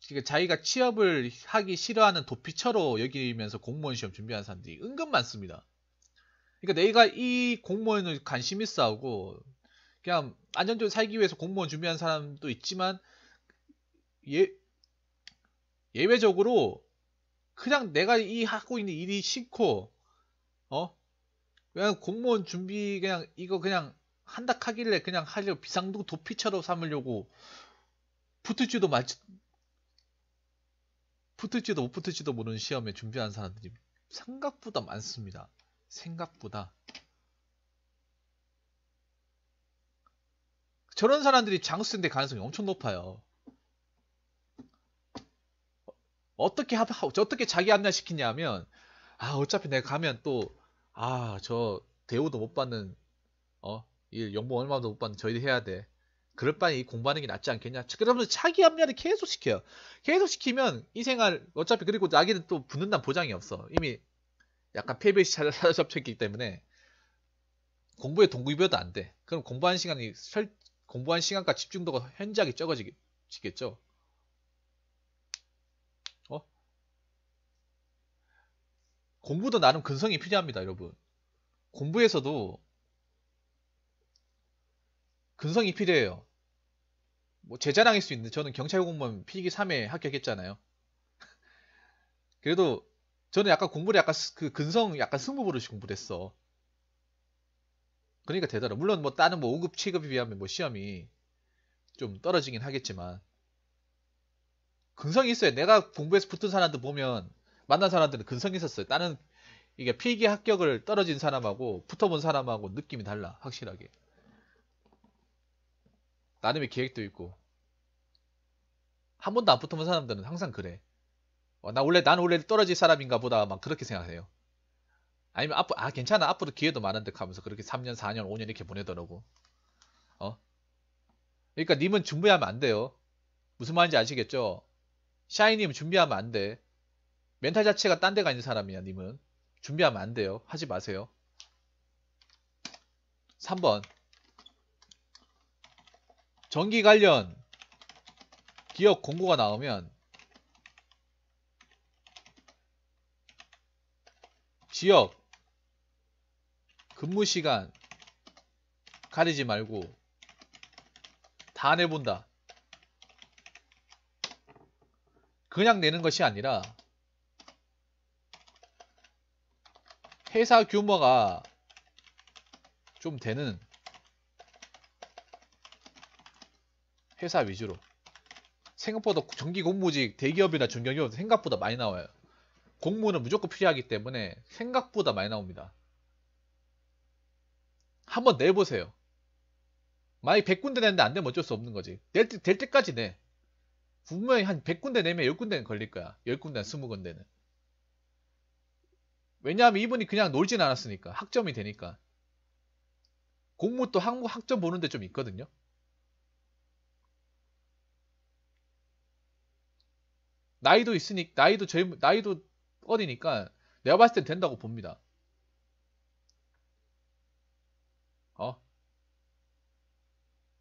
그러니까 자기가 취업을 하기 싫어하는 도피처로 여기면서 공무원 시험 준비하는 사람들이 은근 많습니다. 그러니까 내가 이 공무원을 관심 있어 하고 그냥 안전적으로 살기 위해서 공무원 준비한 사람도 있지만 예, 예외적으로 그냥 내가 이 하고 있는 일이 싫고 어 그냥 공무원 준비 그냥 이거 그냥 한다 하길래 그냥 하려 비상도 도피처로 삼으려고 붙을지도 말 붙을지도 못 붙을지도 모르는 시험에 준비한 사람들이 생각보다 많습니다. 생각보다 저런 사람들이 장수생대 가능성이 엄청 높아요. 어떻게 하, 어떻게 자기 합리화시키냐면 하아 어차피 내가 가면 또 아 저 대우도 못 받는 어이 연봉 얼마도 못 받는 저희도 해야 돼. 그럴 바에 이 공부하는 게 낫지 않겠냐. 그러면서 자기 합리화를 계속 시켜요. 계속 시키면 이 생활 어차피 그리고 나기는또 붙는다는 보장이 없어. 이미 약간 패배시 사로잡혀있기 [LAUGHS] 때문에 공부에 동기부여도 안 돼. 그럼 공부하는 시간이 공부하는 시간과 집중도가 현저하게 적어지겠죠. 공부도 나름 근성이 필요합니다, 여러분. 공부에서도 근성이 필요해요. 뭐제 자랑일 수 있는데 저는 경찰 공무원 필기 3회 합격했잖아요. [LAUGHS] 그래도 저는 약간 공부를 약간 그 근성 약간 승부부릇이 공부를 했어. 그러니까 되더라. 물론 뭐 다른 뭐 5급, 7급에 비하면 뭐 시험이 좀 떨어지긴 하겠지만 근성이 있어요. 내가 공부해서 붙은 사람들 보면 만난 사람들은 근성이 있었어요. 나는 이게 필기 합격을 떨어진 사람하고 붙어본 사람하고 느낌이 달라 확실하게. 나름의 계획도 있고 한 번도 안 붙어본 사람들은 항상 그래. 어, 나 원래 난 원래 떨어질 사람인가 보다 막 그렇게 생각해요. 아니면 앞으로 아 괜찮아 앞으로 기회도 많은데 하면서 그렇게 3년 4년 5년 이렇게 보내더라고. 어? 그러니까 님은 준비하면 안 돼요. 무슨 말인지 아시겠죠? 샤이님 준비하면 안 돼. 멘탈 자체가 딴 데가 있는 사람이야 님은 준비하면 안 돼요 하지 마세요 3번 전기 관련 기업 공고가 나오면 지역 근무 시간 가리지 말고 다 내본다. 그냥 내는 것이 아니라 회사 규모가 좀 되는 회사 위주로 생각보다 정기 공무직 대기업이나 중견기업 생각보다 많이 나와요. 공무는 무조건 필요하기 때문에 생각보다 많이 나옵니다. 한번 내보세요. 만약 100군데 내는데안 되면 어쩔 수 없는 거지. 낼, 때, 될 때까지 내. 분명히 한 100군데 내면 10군데는 걸릴 거야. 10군데, 20군데는. 왜냐하면 이분이 그냥 놀진 않았으니까 학점이 되니까 공무 또 학무 학점 보는데 좀 있거든요. 나이도 있으니 나이도 저 나이도 어리니까 내가 봤을 땐 된다고 봅니다. 어?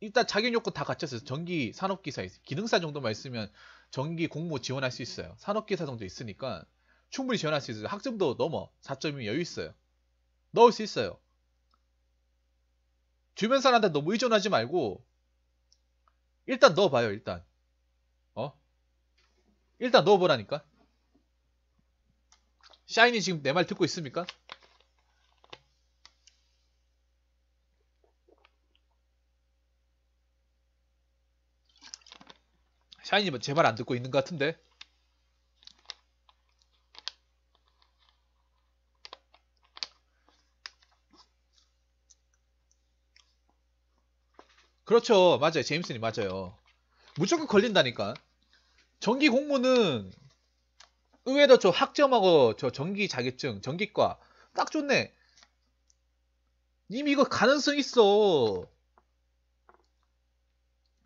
일단 자격 요건 다 갖췄어요. 전기 산업기사 기능사 정도만 있으면 전기 공무 지원할 수 있어요. 산업기사 정도 있으니까 충분히 지원할 수 있어요. 학점도 넘어 4.2 여유 있어요. 넣을 수 있어요. 주변 사람한테 너무 의존하지 말고 일단 넣어봐요. 일단 어 일단 넣어보라니까. 샤이니 지금 내 말 듣고 있습니까? 샤이니 뭐 제 말 안 듣고 있는 것 같은데 그렇죠. 맞아요. 제임슨이 맞아요. 무조건 걸린다니까. 전기 공무는 의외로 저 학점하고 저 전기 자격증, 전기과 딱 좋네. 님 이거 가능성 있어.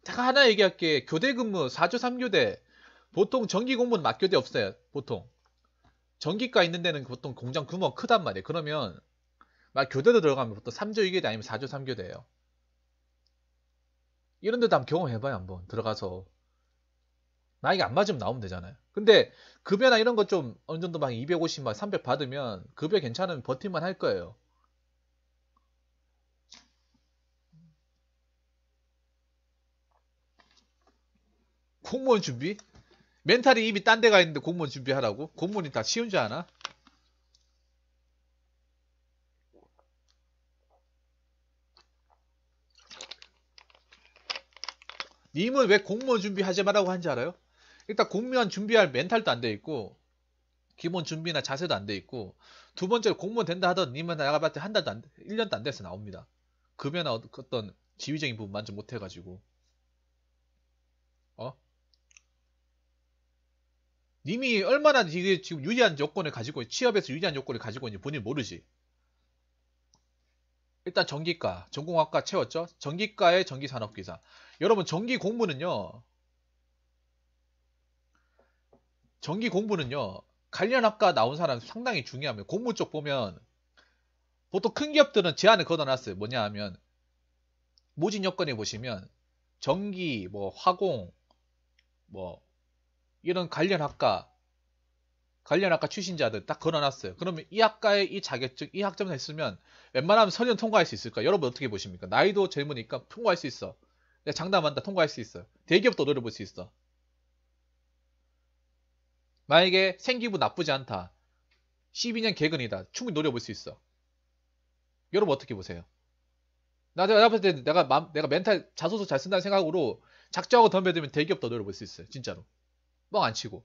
제가 하나 얘기할게. 교대 근무 4주 3교대. 보통 전기 공무는 맞교대 없어요. 보통. 전기과 있는 데는 보통 공장 규모가 크단 말이에요. 그러면 막교대도 들어가면 보통 3조 2교대 아니면 4조 3교대예요. 이런 데도 한번 경험해봐요 한번 들어가서 나이가 안 맞으면 나오면 되잖아요 근데 급여나 이런 거좀 어느 정도 막 250, 막300 받으면 급여 괜찮으면 버틸만 할 거예요 공무원 준비? 멘탈이 이미 딴 데가 있는데 공무원 준비하라고? 공무원이 다 쉬운 줄 아나? 님을왜 공무원 준비하지 말라고 한지 알아요? 일단 공무원 준비할 멘탈도 안 돼 있고 기본 준비나 자세도 안 돼 있고 두 번째로 공무원 된다 하던 님은 내가 봤을 때 한 달도 안 1년도 안 돼서 나옵니다. 급여나 어, 어떤 지휘적인 부분만 좀 못해 가지고 어? 님이 얼마나 지금 유리한 여건을 가지고 취업에서 유리한 여건을 가지고 있는지 본인 모르지. 일단 전기과, 전공학과 채웠죠. 전기과의 전기산업기사. 여러분 정기 공부는요. 정기 공부는요. 관련 학과 나온 사람 상당히 중요합니다. 공부 쪽 보면 보통 큰 기업들은 제안을 걷어놨어요. 뭐냐 하면 모진 여건에 보시면 전기, 뭐 화공, 뭐 이런 관련 학과 관련 학과 출신자들 딱 걸어놨어요. 그러면 이 학과의 이 자격증, 이 학점을 했으면 웬만하면 설련 통과할 수 있을까? 여러분 어떻게 보십니까? 나이도 젊으니까 통과할 수 있어. 내가 장담한다. 통과할 수 있어. 대기업도 노려볼 수 있어. 만약에 생기부 나쁘지 않다. 12년 개근이다. 충분히 노려볼 수 있어. 여러분 어떻게 보세요? 나, 내가 봤을 때 내가, 맘, 내가 멘탈 자소서 잘 쓴다는 생각으로 작정하고 덤벼들면 대기업도 노려볼 수 있어요. 진짜로. 뻥 안 치고.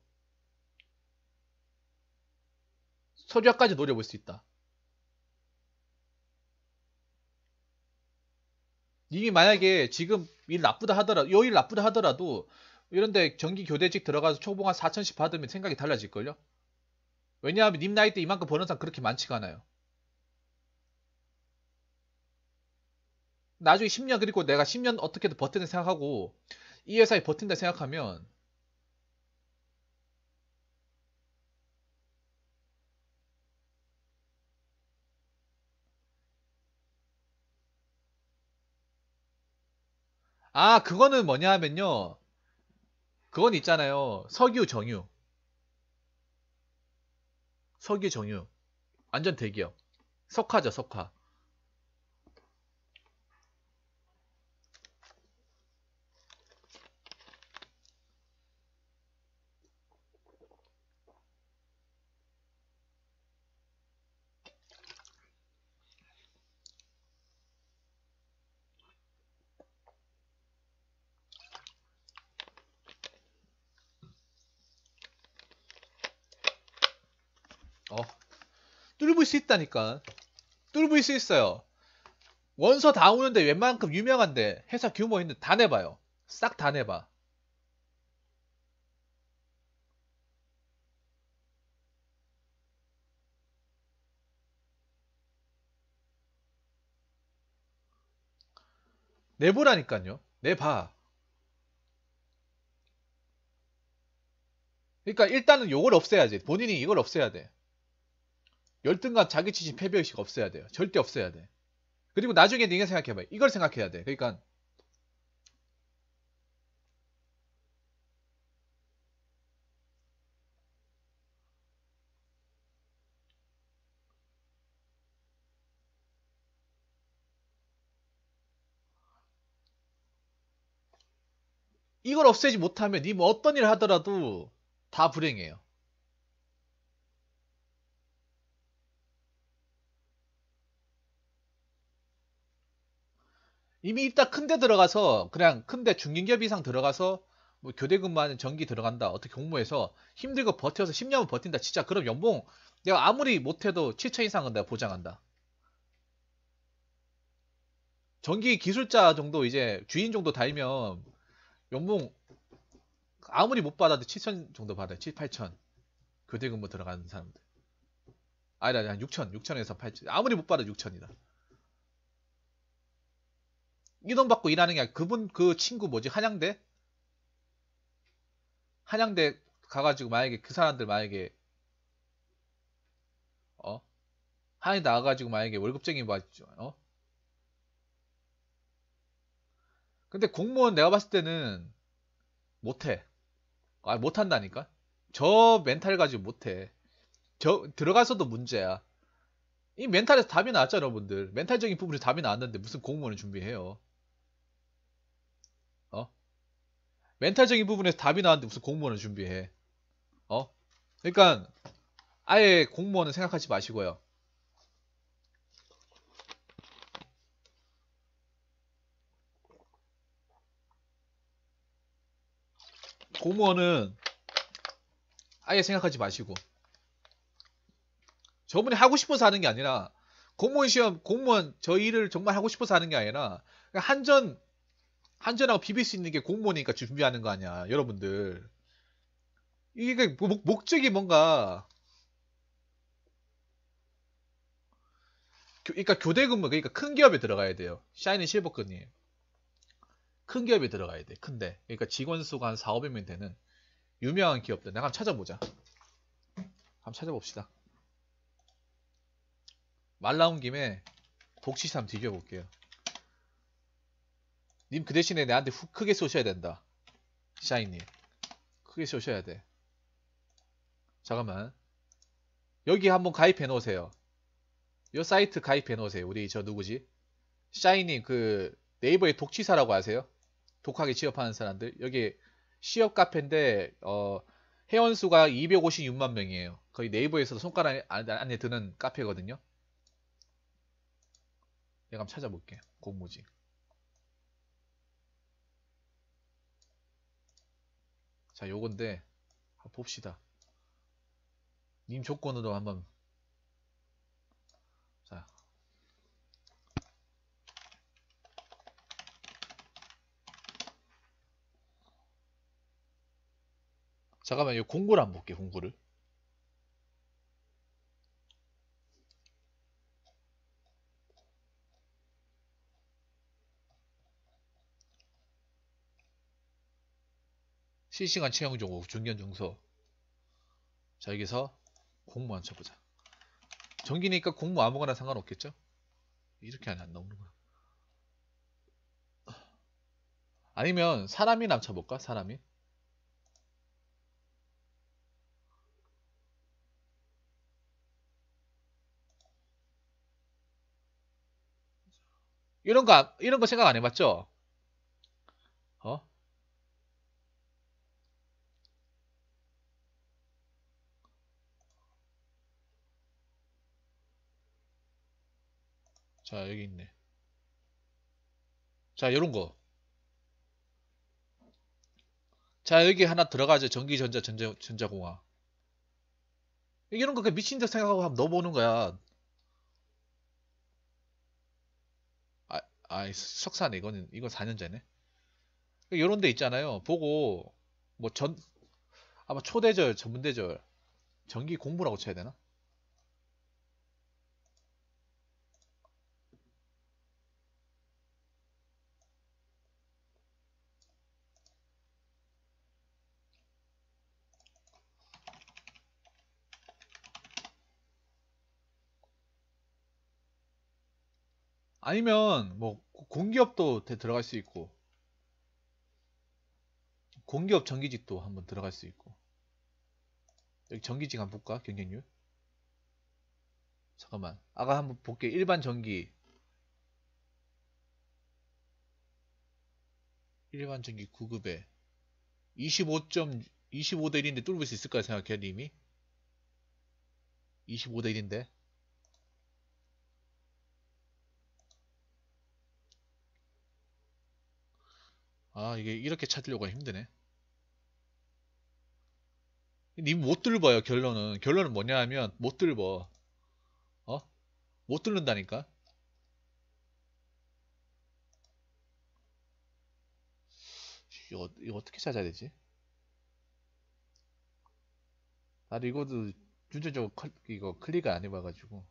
소주학까지 노려볼 수 있다. 이미 만약에 지금 일 나쁘다 하더라도 요일 나쁘다 하더라도 이런데 정기 교대직 들어가서 초봉 한 4천씩 받으면 생각이 달라질걸요? 왜냐하면 님 나이 때 이만큼 버는 사람 그렇게 많지가 않아요. 나중에 10년 그리고 내가 10년 어떻게든 버틴다 생각하고 이 회사에 버틴다 생각하면 아 그거는 뭐냐 하면요 그건 있잖아요 석유 정유 석유 정유 완전 대기업 석화죠 석화 수 있다니까 뚫을 수 있어요 원서 다 오는데 웬만큼 유명한데 회사 규모 있는 다 내봐요 싹 다 내봐 내보라니까요. 내봐. 그러니까 일단은 요걸 없애야지. 본인이 이걸 없애야 돼. 열등감, 자기치심 패배의식 없어야 돼요. 절대 없어야 돼. 그리고 나중에 네가 생각해봐. 이걸 생각해야 돼. 그러니까 이걸 없애지 못하면 네님 뭐 어떤 일을 하더라도 다 불행해요. 이미 입다 큰데 들어가서 그냥 큰 데 중견기업 이상 들어가서 뭐 교대 근무하는 전기 들어간다 어떻게 공무해서 힘들고 버텨서 1 0년을 버틴다 진짜 그럼 연봉 내가 아무리 못해도 7천 이상은 내가 보장한다 전기 기술자 정도 이제 주인 정도 달면 연봉 아무리 못 받아도 7천 정도 받아요 7, 8천 교대 근무 들어가는 사람들 아니 아니 한 6천 6천에서 8천 아무리 못 받아도 6천이다 이돈 받고 일하는 게 아니라 그분 그 친구 뭐지 한양대 한양대 가가지고 만약에 그 사람들 만약에 어 한양대 나가가지고 만약에 월급쟁이 맞죠 뭐 어 근데 공무원 내가 봤을 때는 못해 아 못한다니까 저 멘탈 가지고 못해 저 들어가서도 문제야 이 멘탈에서 답이 나왔죠 여러분들 멘탈적인 부분에서 답이 나왔는데 무슨 공무원을 준비해요 멘탈적인 부분에서 답이 나왔는데 무슨 공무원을 준비해. 어? 그러니까 아예 공무원은 생각하지 마시고요. 공무원은 아예 생각하지 마시고 저분이 하고 싶어서 하는 게 아니라 공무원 시험 공무원 저 일을 정말 하고 싶어서 하는 게 아니라 그러니까 한전 한전하고 비빌 수 있는 게 공무원이니까 준비하는 거 아니야, 여러분들. 이게 그 목, 목적이 뭔가 그러니까 교대 근무 그러니까 큰 기업에 들어가야 돼요. 샤이니 실버끈이에요. 큰 기업에 들어가야 돼. 큰데. 그러니까 직원 수가 한 4, 500명 되는 유명한 기업들. 내가 한번 찾아보자. 한번 찾아봅시다. 말 나온 김에 복시삼 뒤져볼게요. 님그 대신에 내한테 훅 크게 쏘셔야 된다. 샤이님. 크게 쏘셔야 돼. 잠깐만. 여기 한번 가입해 놓으세요. 요 사이트 가입해 놓으세요. 우리 저 누구지? 샤이님 그네이버의독취사라고 아세요? 독하게 취업하는 사람들. 여기 취업 카페인데 어 회원수가 256만 명이에요. 거의 네이버에서도 손가락 안에 드는 카페거든요. 내가 한번 찾아볼게. 공무지 자 요건데 봅시다 님 조건으로 한번 자 잠깐만 요 공구를 한번 볼게요 공구를 실시간 채용 정보 중견 증소자 여기서 공무 안 쳐보자 전기니까 공무 아무거나 상관없겠죠 이렇게 하면 안 나오는 거야 아니면 사람이 남쳐볼까 사람이 이런 거 이런 거 생각 안 해봤죠 자 여기 있네 자 요런거 자 여기 하나 들어가죠 전기전자 전자, 전자공학 이런 거 그냥 미친 듯 생각하고 한번 넣어보는 거야 아, 아 이 석사네 이거는 이거 4년제네 요런데 있잖아요 보고 뭐 전 아마 초대절 전문대절 전기 공부라고 쳐야 되나 아니면 뭐 공기업도 들어갈 수 있고 공기업 정기직도 한번 들어갈 수 있고 여기 정기직 한번 볼까? 경쟁률 잠깐만 아까 한번 볼게 일반 정기 일반 정기 9급에 25.25 25대 1인데 뚫을 수 있을까 생각해 님이 25대 1인데 아 이게 이렇게 찾으려고 힘드네 니 못 들어봐요 결론은 결론은 뭐냐 하면 못들봐 어? 못들른다니까 이거, 어, 이거 어떻게 찾아야 되지? 나도 이것도 준전적으로 이거 클릭을 안 해봐가지고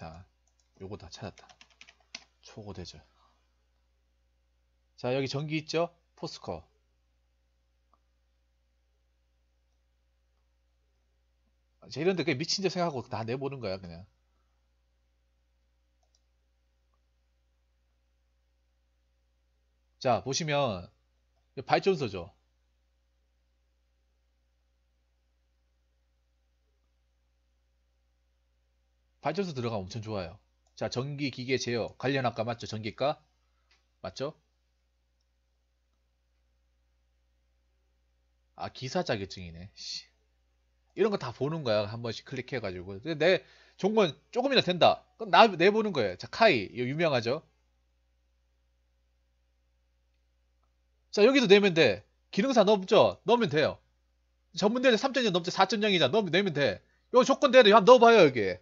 자 요거다 찾았다 초고대죠자 여기 전기 있죠 포스코 자, 이런데 그냥 미친 짓 생각하고 다 내보는 거야 그냥 자 보시면 발전소죠 발전소 들어가면 엄청 좋아요. 자, 전기 기계 제어 관련 학과 맞죠? 전기과 맞죠? 아 기사 자격증이네. 씨. 이런 거 다 보는 거야 한 번씩 클릭해가지고. 근데 내 종건 조금이나 된다. 그럼 나 내보는 거예요. 자 카이 이거 유명하죠? 자 여기도 내면 돼. 기능사 넣죠 넣으면 돼요. 전문대는 3.0넘지 4.0이잖아. 넣으면 내면 돼. 요 조건 대로 한번 넣어봐요 여기.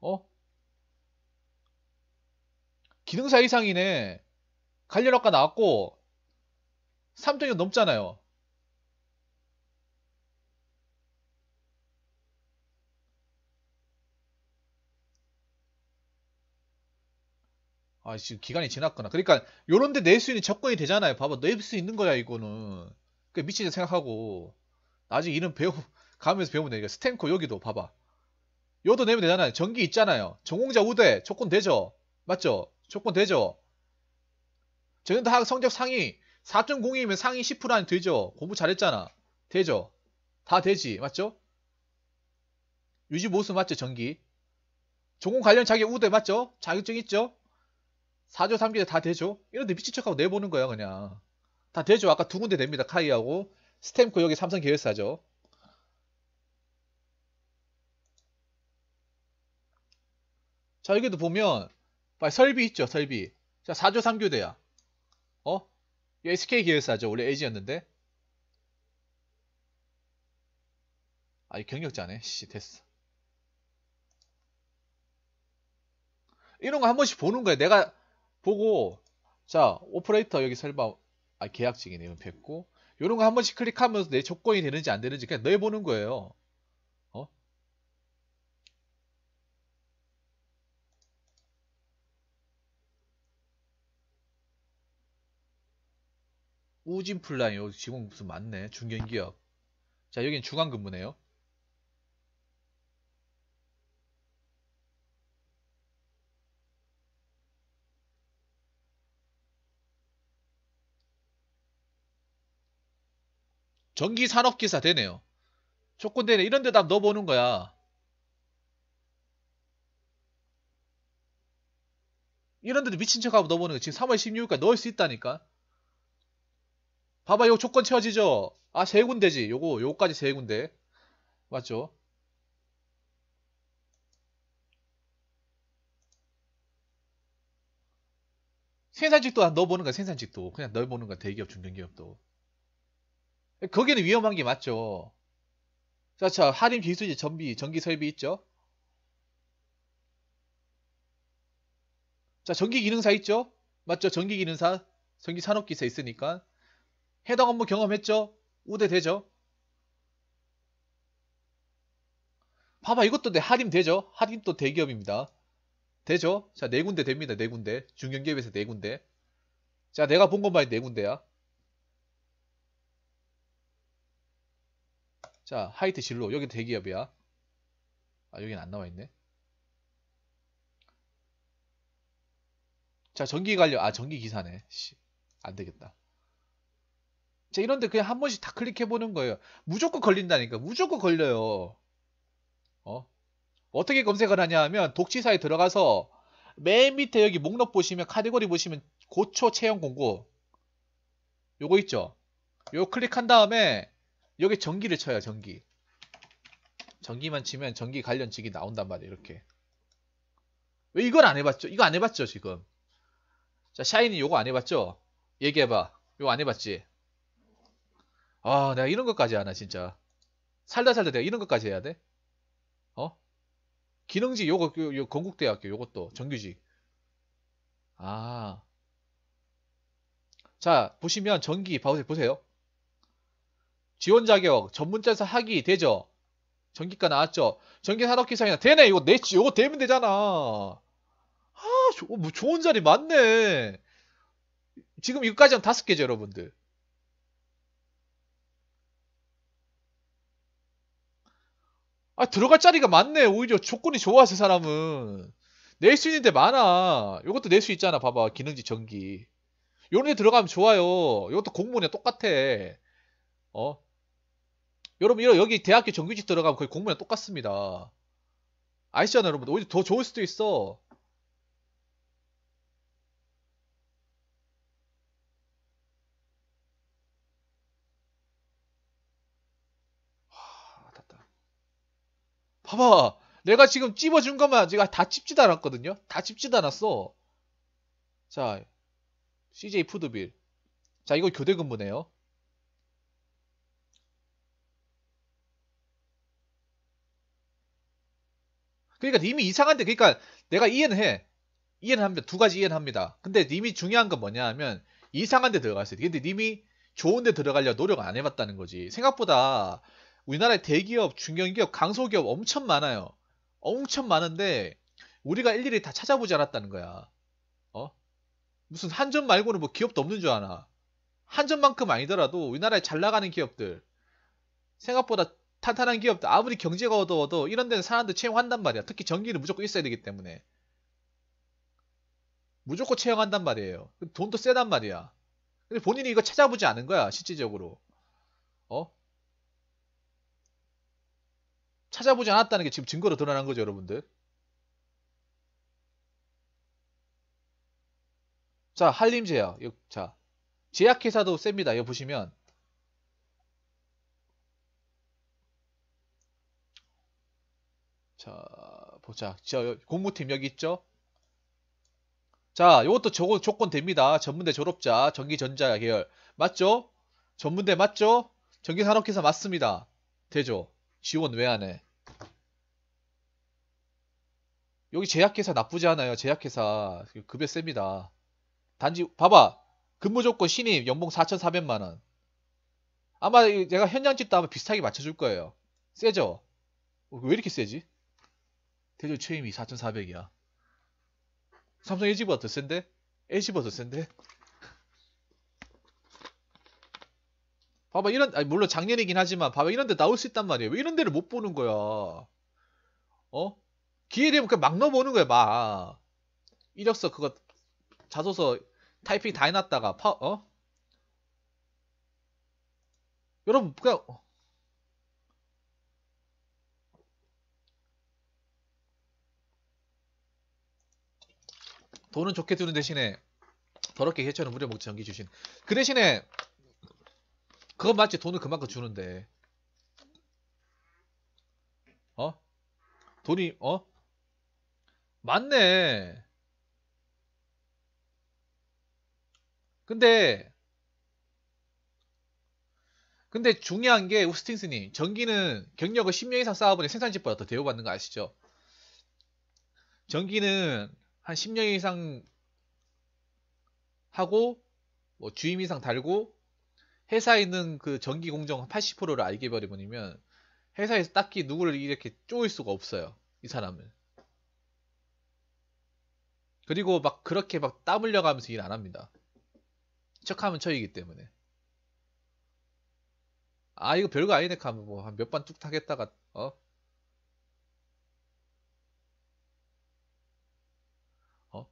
어? 기능사 이상이네. 관련 아까 나왔고 3등이 넘잖아요. 아 지금 기간이 지났구나. 그러니까 요런데 낼 수 있는 조건이 되잖아요. 봐봐 낼 수 있는 거야 이거는. 그 미치지 생각하고 나중에 이름 배우 가면서 배우면 되니까 스탠코 여기도 봐봐. 요도 내면 되잖아요. 전기 있잖아요. 전공자 우대 조건 되죠. 맞죠? 조건 되죠. 전공도학 성적 상위 4 0이면 상위 10%안 되죠. 공부 잘했잖아. 되죠. 다 되지. 맞죠? 유지 모습 맞죠? 전기. 전공 관련 자격 우대 맞죠? 자격증 있죠? 4조 3기 다 되죠? 이런데 미친 척하고 내보는 거야 그냥. 다 되죠. 아까 두 군데 됩니다. 카이하고 스탬코 여기 삼성 계열사죠. 자 여기도 보면 설비 있죠 설비 자 4조 3교대야 어? SK 기획사죠 원래 에이지였는데 아이 경력자네 씨 됐어 이런 거 한 번씩 보는 거야 내가 보고 자 오퍼레이터 여기 설마 아 계약직이네 은폐했고 이런 거 한 번씩 클릭하면서 내 조건이 되는지 안 되는지 그냥 내보는 거예요 우진플라이요 직원 무슨 맞네 중견기업 자 여긴 중앙근무네요 전기산업기사 되네요 조건 되네 이런 데다 넣어보는 거야 이런 데도 미친 척하고 넣어보는 거 지금 3월 16일까지 넣을 수 있다니까 봐봐 요 조건 채워지죠? 아 세 군데지 요거 요거까지 세 군데 맞죠? 생산직도 넣어보는 거야 생산직도 그냥 넣어보는 거야 대기업 중견기업도 거기는 위험한 게 맞죠 자 자 할인 비수지 전비 전기 설비 있죠 자 전기 기능사 있죠 맞죠 전기 기능사 전기 산업기사 있으니까 해당 업무 경험했죠? 우대되죠? 봐봐 이것도 내 하림 되죠? 할인 또 대기업입니다. 되죠? 자, 네 군데 됩니다. 네 군데. 중견기업에서 네 군데. 자, 내가 본 것만 네 군데야. 자, 하이트 진로. 여기 대기업이야. 아, 여긴 안 나와 있네. 자, 전기 관련. 아, 전기 기사네. 씨. 안 되겠다. 자, 이런데 그냥 한 번씩 다 클릭해보는 거예요. 무조건 걸린다니까. 무조건 걸려요. 어? 어떻게 검색을 하냐 하면 독치사에 들어가서 맨 밑에 여기 목록 보시면 카테고리 보시면 고초 채용 공고 요거 있죠? 요 클릭한 다음에 여기 전기를 쳐요. 전기. 전기만 치면 전기 관련 직이 나온단 말이에요. 이렇게. 왜 이걸 안 해봤죠? 이거 안 해봤죠, 지금? 자, 샤이니 요거 안 해봤죠? 얘기해봐. 요거 안 해봤지? 아 내가 이런 것까지 하나 진짜 살다 살다 내가 이런 것까지 해야 돼? 어? 기능직 요거 요, 요 건국대학교 요것도 정규직 아자 보시면 전기 보세요 지원 자격 전문자에서 학위 되죠 전기가 나왔죠 전기산업기상이나 되네 이거 내이거 되면 되잖아 아 조, 뭐 좋은 자리 맞네 지금 이거까지 하면 다섯 개죠 여러분들 아 들어갈 자리가 많네 오히려 조건이 좋아 세 사람은 낼 수 있는 데 많아 요것도 낼 수 있잖아 봐봐 기능지 전기 요런 데 들어가면 좋아요 요것도 공무원이랑 똑같아 어 여러분 이런 여기 대학교 정규직 들어가면 거의 공무원이랑 똑같습니다 아시잖아 여러분 오히려 더 좋을 수도 있어 봐봐. 내가 지금 찝어준 것만 제가 다 찝지도 않았거든요. 다 찝지도 않았어. 자, CJ 푸드빌. 자, 이거 교대 근무네요. 그러니까 님이 이상한데 그러니까 내가 이해는 해. 이해는 합니다. 두 가지 이해는 합니다. 근데 님이 중요한 건 뭐냐 하면 이상한 데 들어갔어요. 근데 님이 좋은 데들어가려 노력 안 해봤다는 거지. 생각보다 우리나라의 대기업, 중견기업, 강소기업 엄청 많아요. 엄청 많은데 우리가 일일이 다 찾아보지 않았다는 거야. 어? 무슨 한점 말고는 뭐 기업도 없는 줄 아나. 한점만큼 아니더라도 우리나라에 잘 나가는 기업들 생각보다 탄탄한 기업들 아무리 경제가 어두워도 이런 데는 사람들 채용한단 말이야. 특히 전기는 무조건 있어야 되기 때문에. 무조건 채용한단 말이에요. 돈도 세단 말이야. 근데 본인이 이거 찾아보지 않은 거야, 실질적으로. 어? 찾아보지 않았다는 게 지금 증거로 드러난 거죠, 여러분들. 자, 한림제약. 자, 제약회사도 셉니다. 여거 보시면. 자, 보자. 저 공무팀 여기 있죠? 자, 이것도 조건, 조건 됩니다. 전문대 졸업자, 전기전자 계열. 맞죠? 전문대 맞죠? 전기산업회사 맞습니다. 되죠? 지원 왜 안 해? 여기 제약회사 나쁘지 않아요. 제약회사 급여 셉니다. 단지 봐봐. 근무 조건 신입 연봉 4,400만원. 아마 내가 현장집도 아마 비슷하게 맞춰줄 거예요. 세죠? 왜 이렇게 세지? 대졸 최임이 4,400이야. 삼성 LG보다 더 센데? LG보다 더 센데? 봐봐 이런 아니 물론 작년이긴 하지만 봐봐 이런 데 나올 수 있단 말이에요. 왜 이런 데를 못 보는 거야? 어? 기회 되면 그냥 막넘어보는 거야 막 이력서 그거 자소서 타이핑 다 해놨다가 파 어? 여러분 그냥 돈은 좋게 주는 대신에 더럽게 해쳐는 무료 목적 전기 주신 그 대신에 그건 맞지 돈을 그만큼 주는데 어? 돈이 어? 맞네. 근데 근데 중요한 게 우스팅스님 전기는 경력을 10년 이상 쌓아보니 생산직보다 더 대우받는 거 아시죠? 전기는 한 10년 이상 하고 뭐 주임 이상 달고 회사에 있는 그 전기 공정 80%를 알게 버리면 회사에서 딱히 누구를 이렇게 쪼일 수가 없어요. 이 사람은. 그리고 막 그렇게 막 땀 흘려가면서 일 안 합니다. 척하면 척이기 때문에. 아 이거 별거 아니네 카면뭐 한 몇번 뚝 타겠다가 어? 어?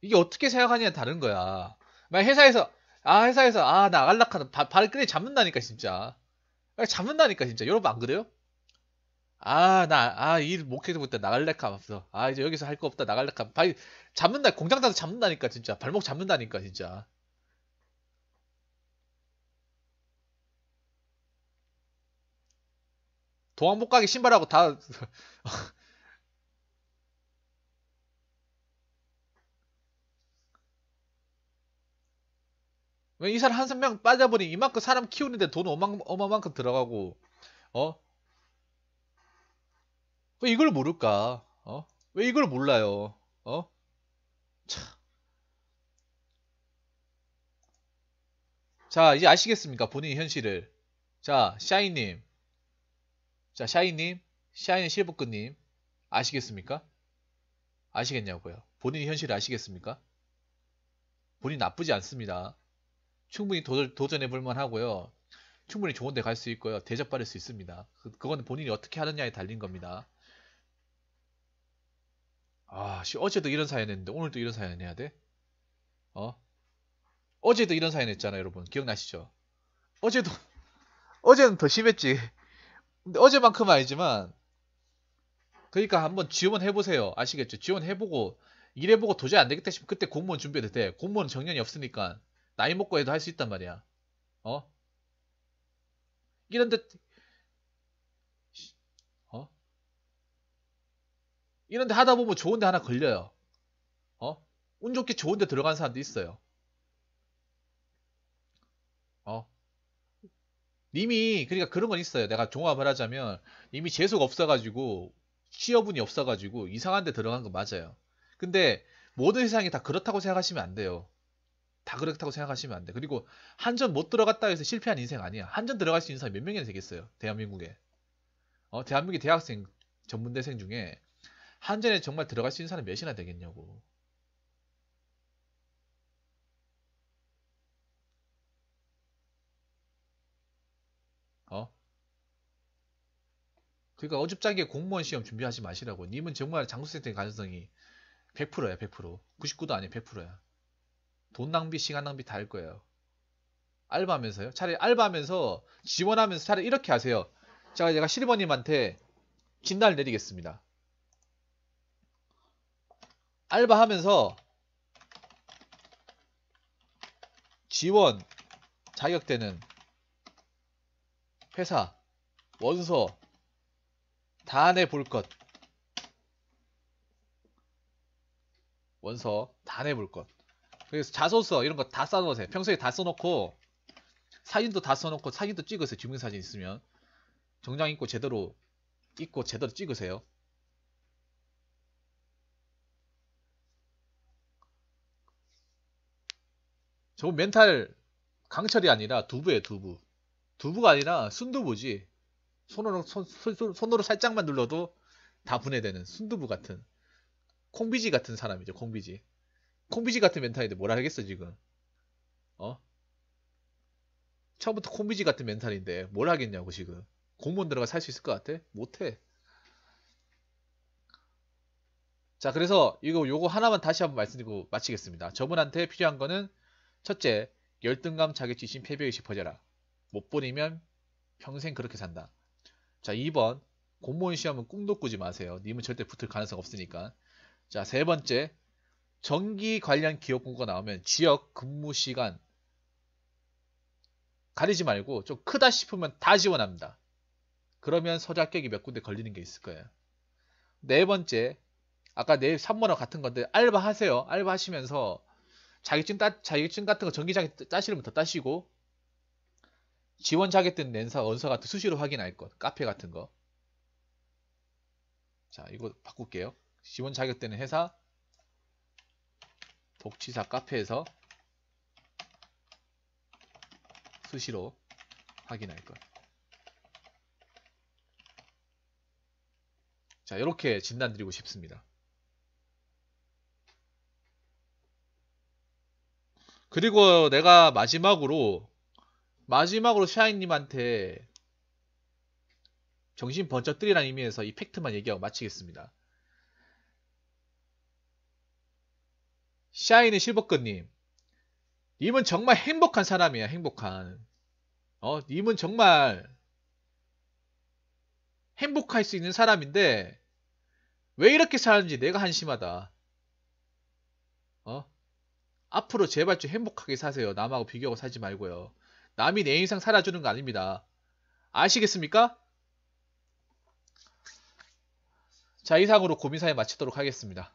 이게 어떻게 생각하냐는 다른 거야. 만약 회사에서 아 회사에서 아 나갈락 하는 발을 끄에 잡는다니까 진짜. 아, 잡는다니까 진짜. 여러분 안 그래요? 아, 나, 아, 일 못해도 못다 나갈래 감 없어. 아, 이제 여기서 할 거 없다. 나갈래 감. 발, 잡는다. 공장 가서 잡는다니까, 진짜. 발목 잡는다니까, 진짜. 도안못 가게 신발하고 다. [LAUGHS] 왜 이 사람 한 3명 빠져버리 이만큼 사람 키우는데 돈 어마, 어마만큼 들어가고, 어? 왜 이걸 모를까? 어? 왜 이걸 몰라요? 어? 자, 이제 아시겠습니까? 본인 의 현실을. 자, 샤이님. 자, 샤이님. 샤인 이 실버끝님. 아시겠습니까? 아시겠냐고요. 본인 의 현실을 아시겠습니까? 본인 나쁘지 않습니다. 충분히 도전, 해볼만 하고요. 충분히 좋은 데 갈 수 있고요. 대접받을 수 있습니다. 그, 그건 본인이 어떻게 하느냐에 달린 겁니다. 아, 씨, 어제도 이런 사연 했는데 오늘도 이런 사연 해야 돼? 어? 어제도 이런 사연 했잖아 여러분. 기억나시죠? 어제도 [LAUGHS] 어제는 더 심했지. 근데 어제만큼은 아니지만 그러니까 한번 지원해 보세요. 아시겠죠? 지원해 보고 일해 보고 도저히 안 되겠다 싶으면 그때 공무원 준비해도 돼. 공무원 정년이 없으니까 나이 먹고 해도 할 수 있단 말이야. 어? 이런데 이런데 하다 보면 좋은데 하나 걸려요. 어? 운 좋게 좋은데 들어간 사람도 있어요. 어? 님이 그러니까 그런 건 있어요. 내가 종합을 하자면 이미 재수가 없어가지고 취업운이 없어가지고 이상한 데 들어간 거 맞아요. 근데 모든 세상이 다 그렇다고 생각하시면 안 돼요. 다 그렇다고 생각하시면 안 돼. 그리고 한전못 들어갔다 해서 실패한 인생 아니야. 한전 들어갈 수 있는 사람이 몇 명이나 되겠어요. 대한민국에. 어, 대한민국의 대학생, 전문대생 중에 한전에 정말 들어갈 수 있는 사람이 몇이나 되겠냐고. 어? 그러니까 어줍잖게 공무원 시험 준비하지 마시라고. 님은 정말 장수생 될 가능성이 100%야, 100%. 99도 아니야, 100%야. 돈 낭비, 시간 낭비 다 할 거예요. 알바하면서요? 차라리 알바하면서 지원하면서 차라리 이렇게 하세요. 제가 제가 실버님한테 진단을 내리겠습니다. 알바하면서 지원 자격되는 회사 원서 다 내볼 것 원서 다 내볼 것 그래서 자소서 이런 거 다 써놓으세요 평소에 다 써놓고 사진도 다 써놓고 사진도 찍으세요 증명사진 있으면 정장 입고 제대로 입고 제대로 찍으세요 저 멘탈 강철이 아니라 두부에 두부. 두부가 아니라 순두부지. 손으로, 손, 손, 손으로 살짝만 눌러도 다 분해되는 순두부 같은 콩비지 같은 사람이죠. 콩비지. 콩비지 같은 멘탈인데 뭐라 하겠어 지금. 어? 처음부터 콩비지 같은 멘탈인데 뭘 하겠냐고 지금. 공무원 들어가 살 수 있을 것 같아? 못해. 자 그래서 이거 요거 하나만 다시 한번 말씀드리고 마치겠습니다. 저분한테 필요한 거는 첫째, 열등감, 자격지심, 패배의식 퍼져라. 못 버리면 평생 그렇게 산다. 자, 2번. 공무원 시험은 꿈도 꾸지 마세요. 님은 절대 붙을 가능성 없으니까. 자, 세 번째. 전기 관련 기업 공고가 나오면 지역 근무 시간 가리지 말고 좀 크다 싶으면 다 지원합니다. 그러면 서자 합격이 몇 군데 걸리는 게 있을 거예요. 네 번째. 아까 내일3번하 같은 건데 알바 하세요. 알바 하시면서 자격증 따, 자격증 같은 거전기 자격 증 따시려면 더 따시고 지원 자격증 낸사 언서 같은 수시로 확인할 것 카페 같은 거. 자 이거 바꿀게요. 지원 자격증은 회사 독치사 카페에서 수시로 확인할 것. 자 이렇게 진단 드리고 싶습니다. 그리고 내가 마지막으로 마지막으로 샤이님한테 정신 번쩍 뜨리라는 의미에서 이 팩트만 얘기하고 마치겠습니다. 샤이는 실버끝님 님은 정말 행복한 사람이야 행복한 어 님은 정말 행복할 수 있는 사람인데 왜 이렇게 사는지 내가 한심하다 어 앞으로 제발 좀 행복하게 사세요. 남하고 비교하고 살지 말고요. 남이 내 인생 살아주는 거 아닙니다. 아시겠습니까? 자, 이상으로 고민사에 마치도록 하겠습니다.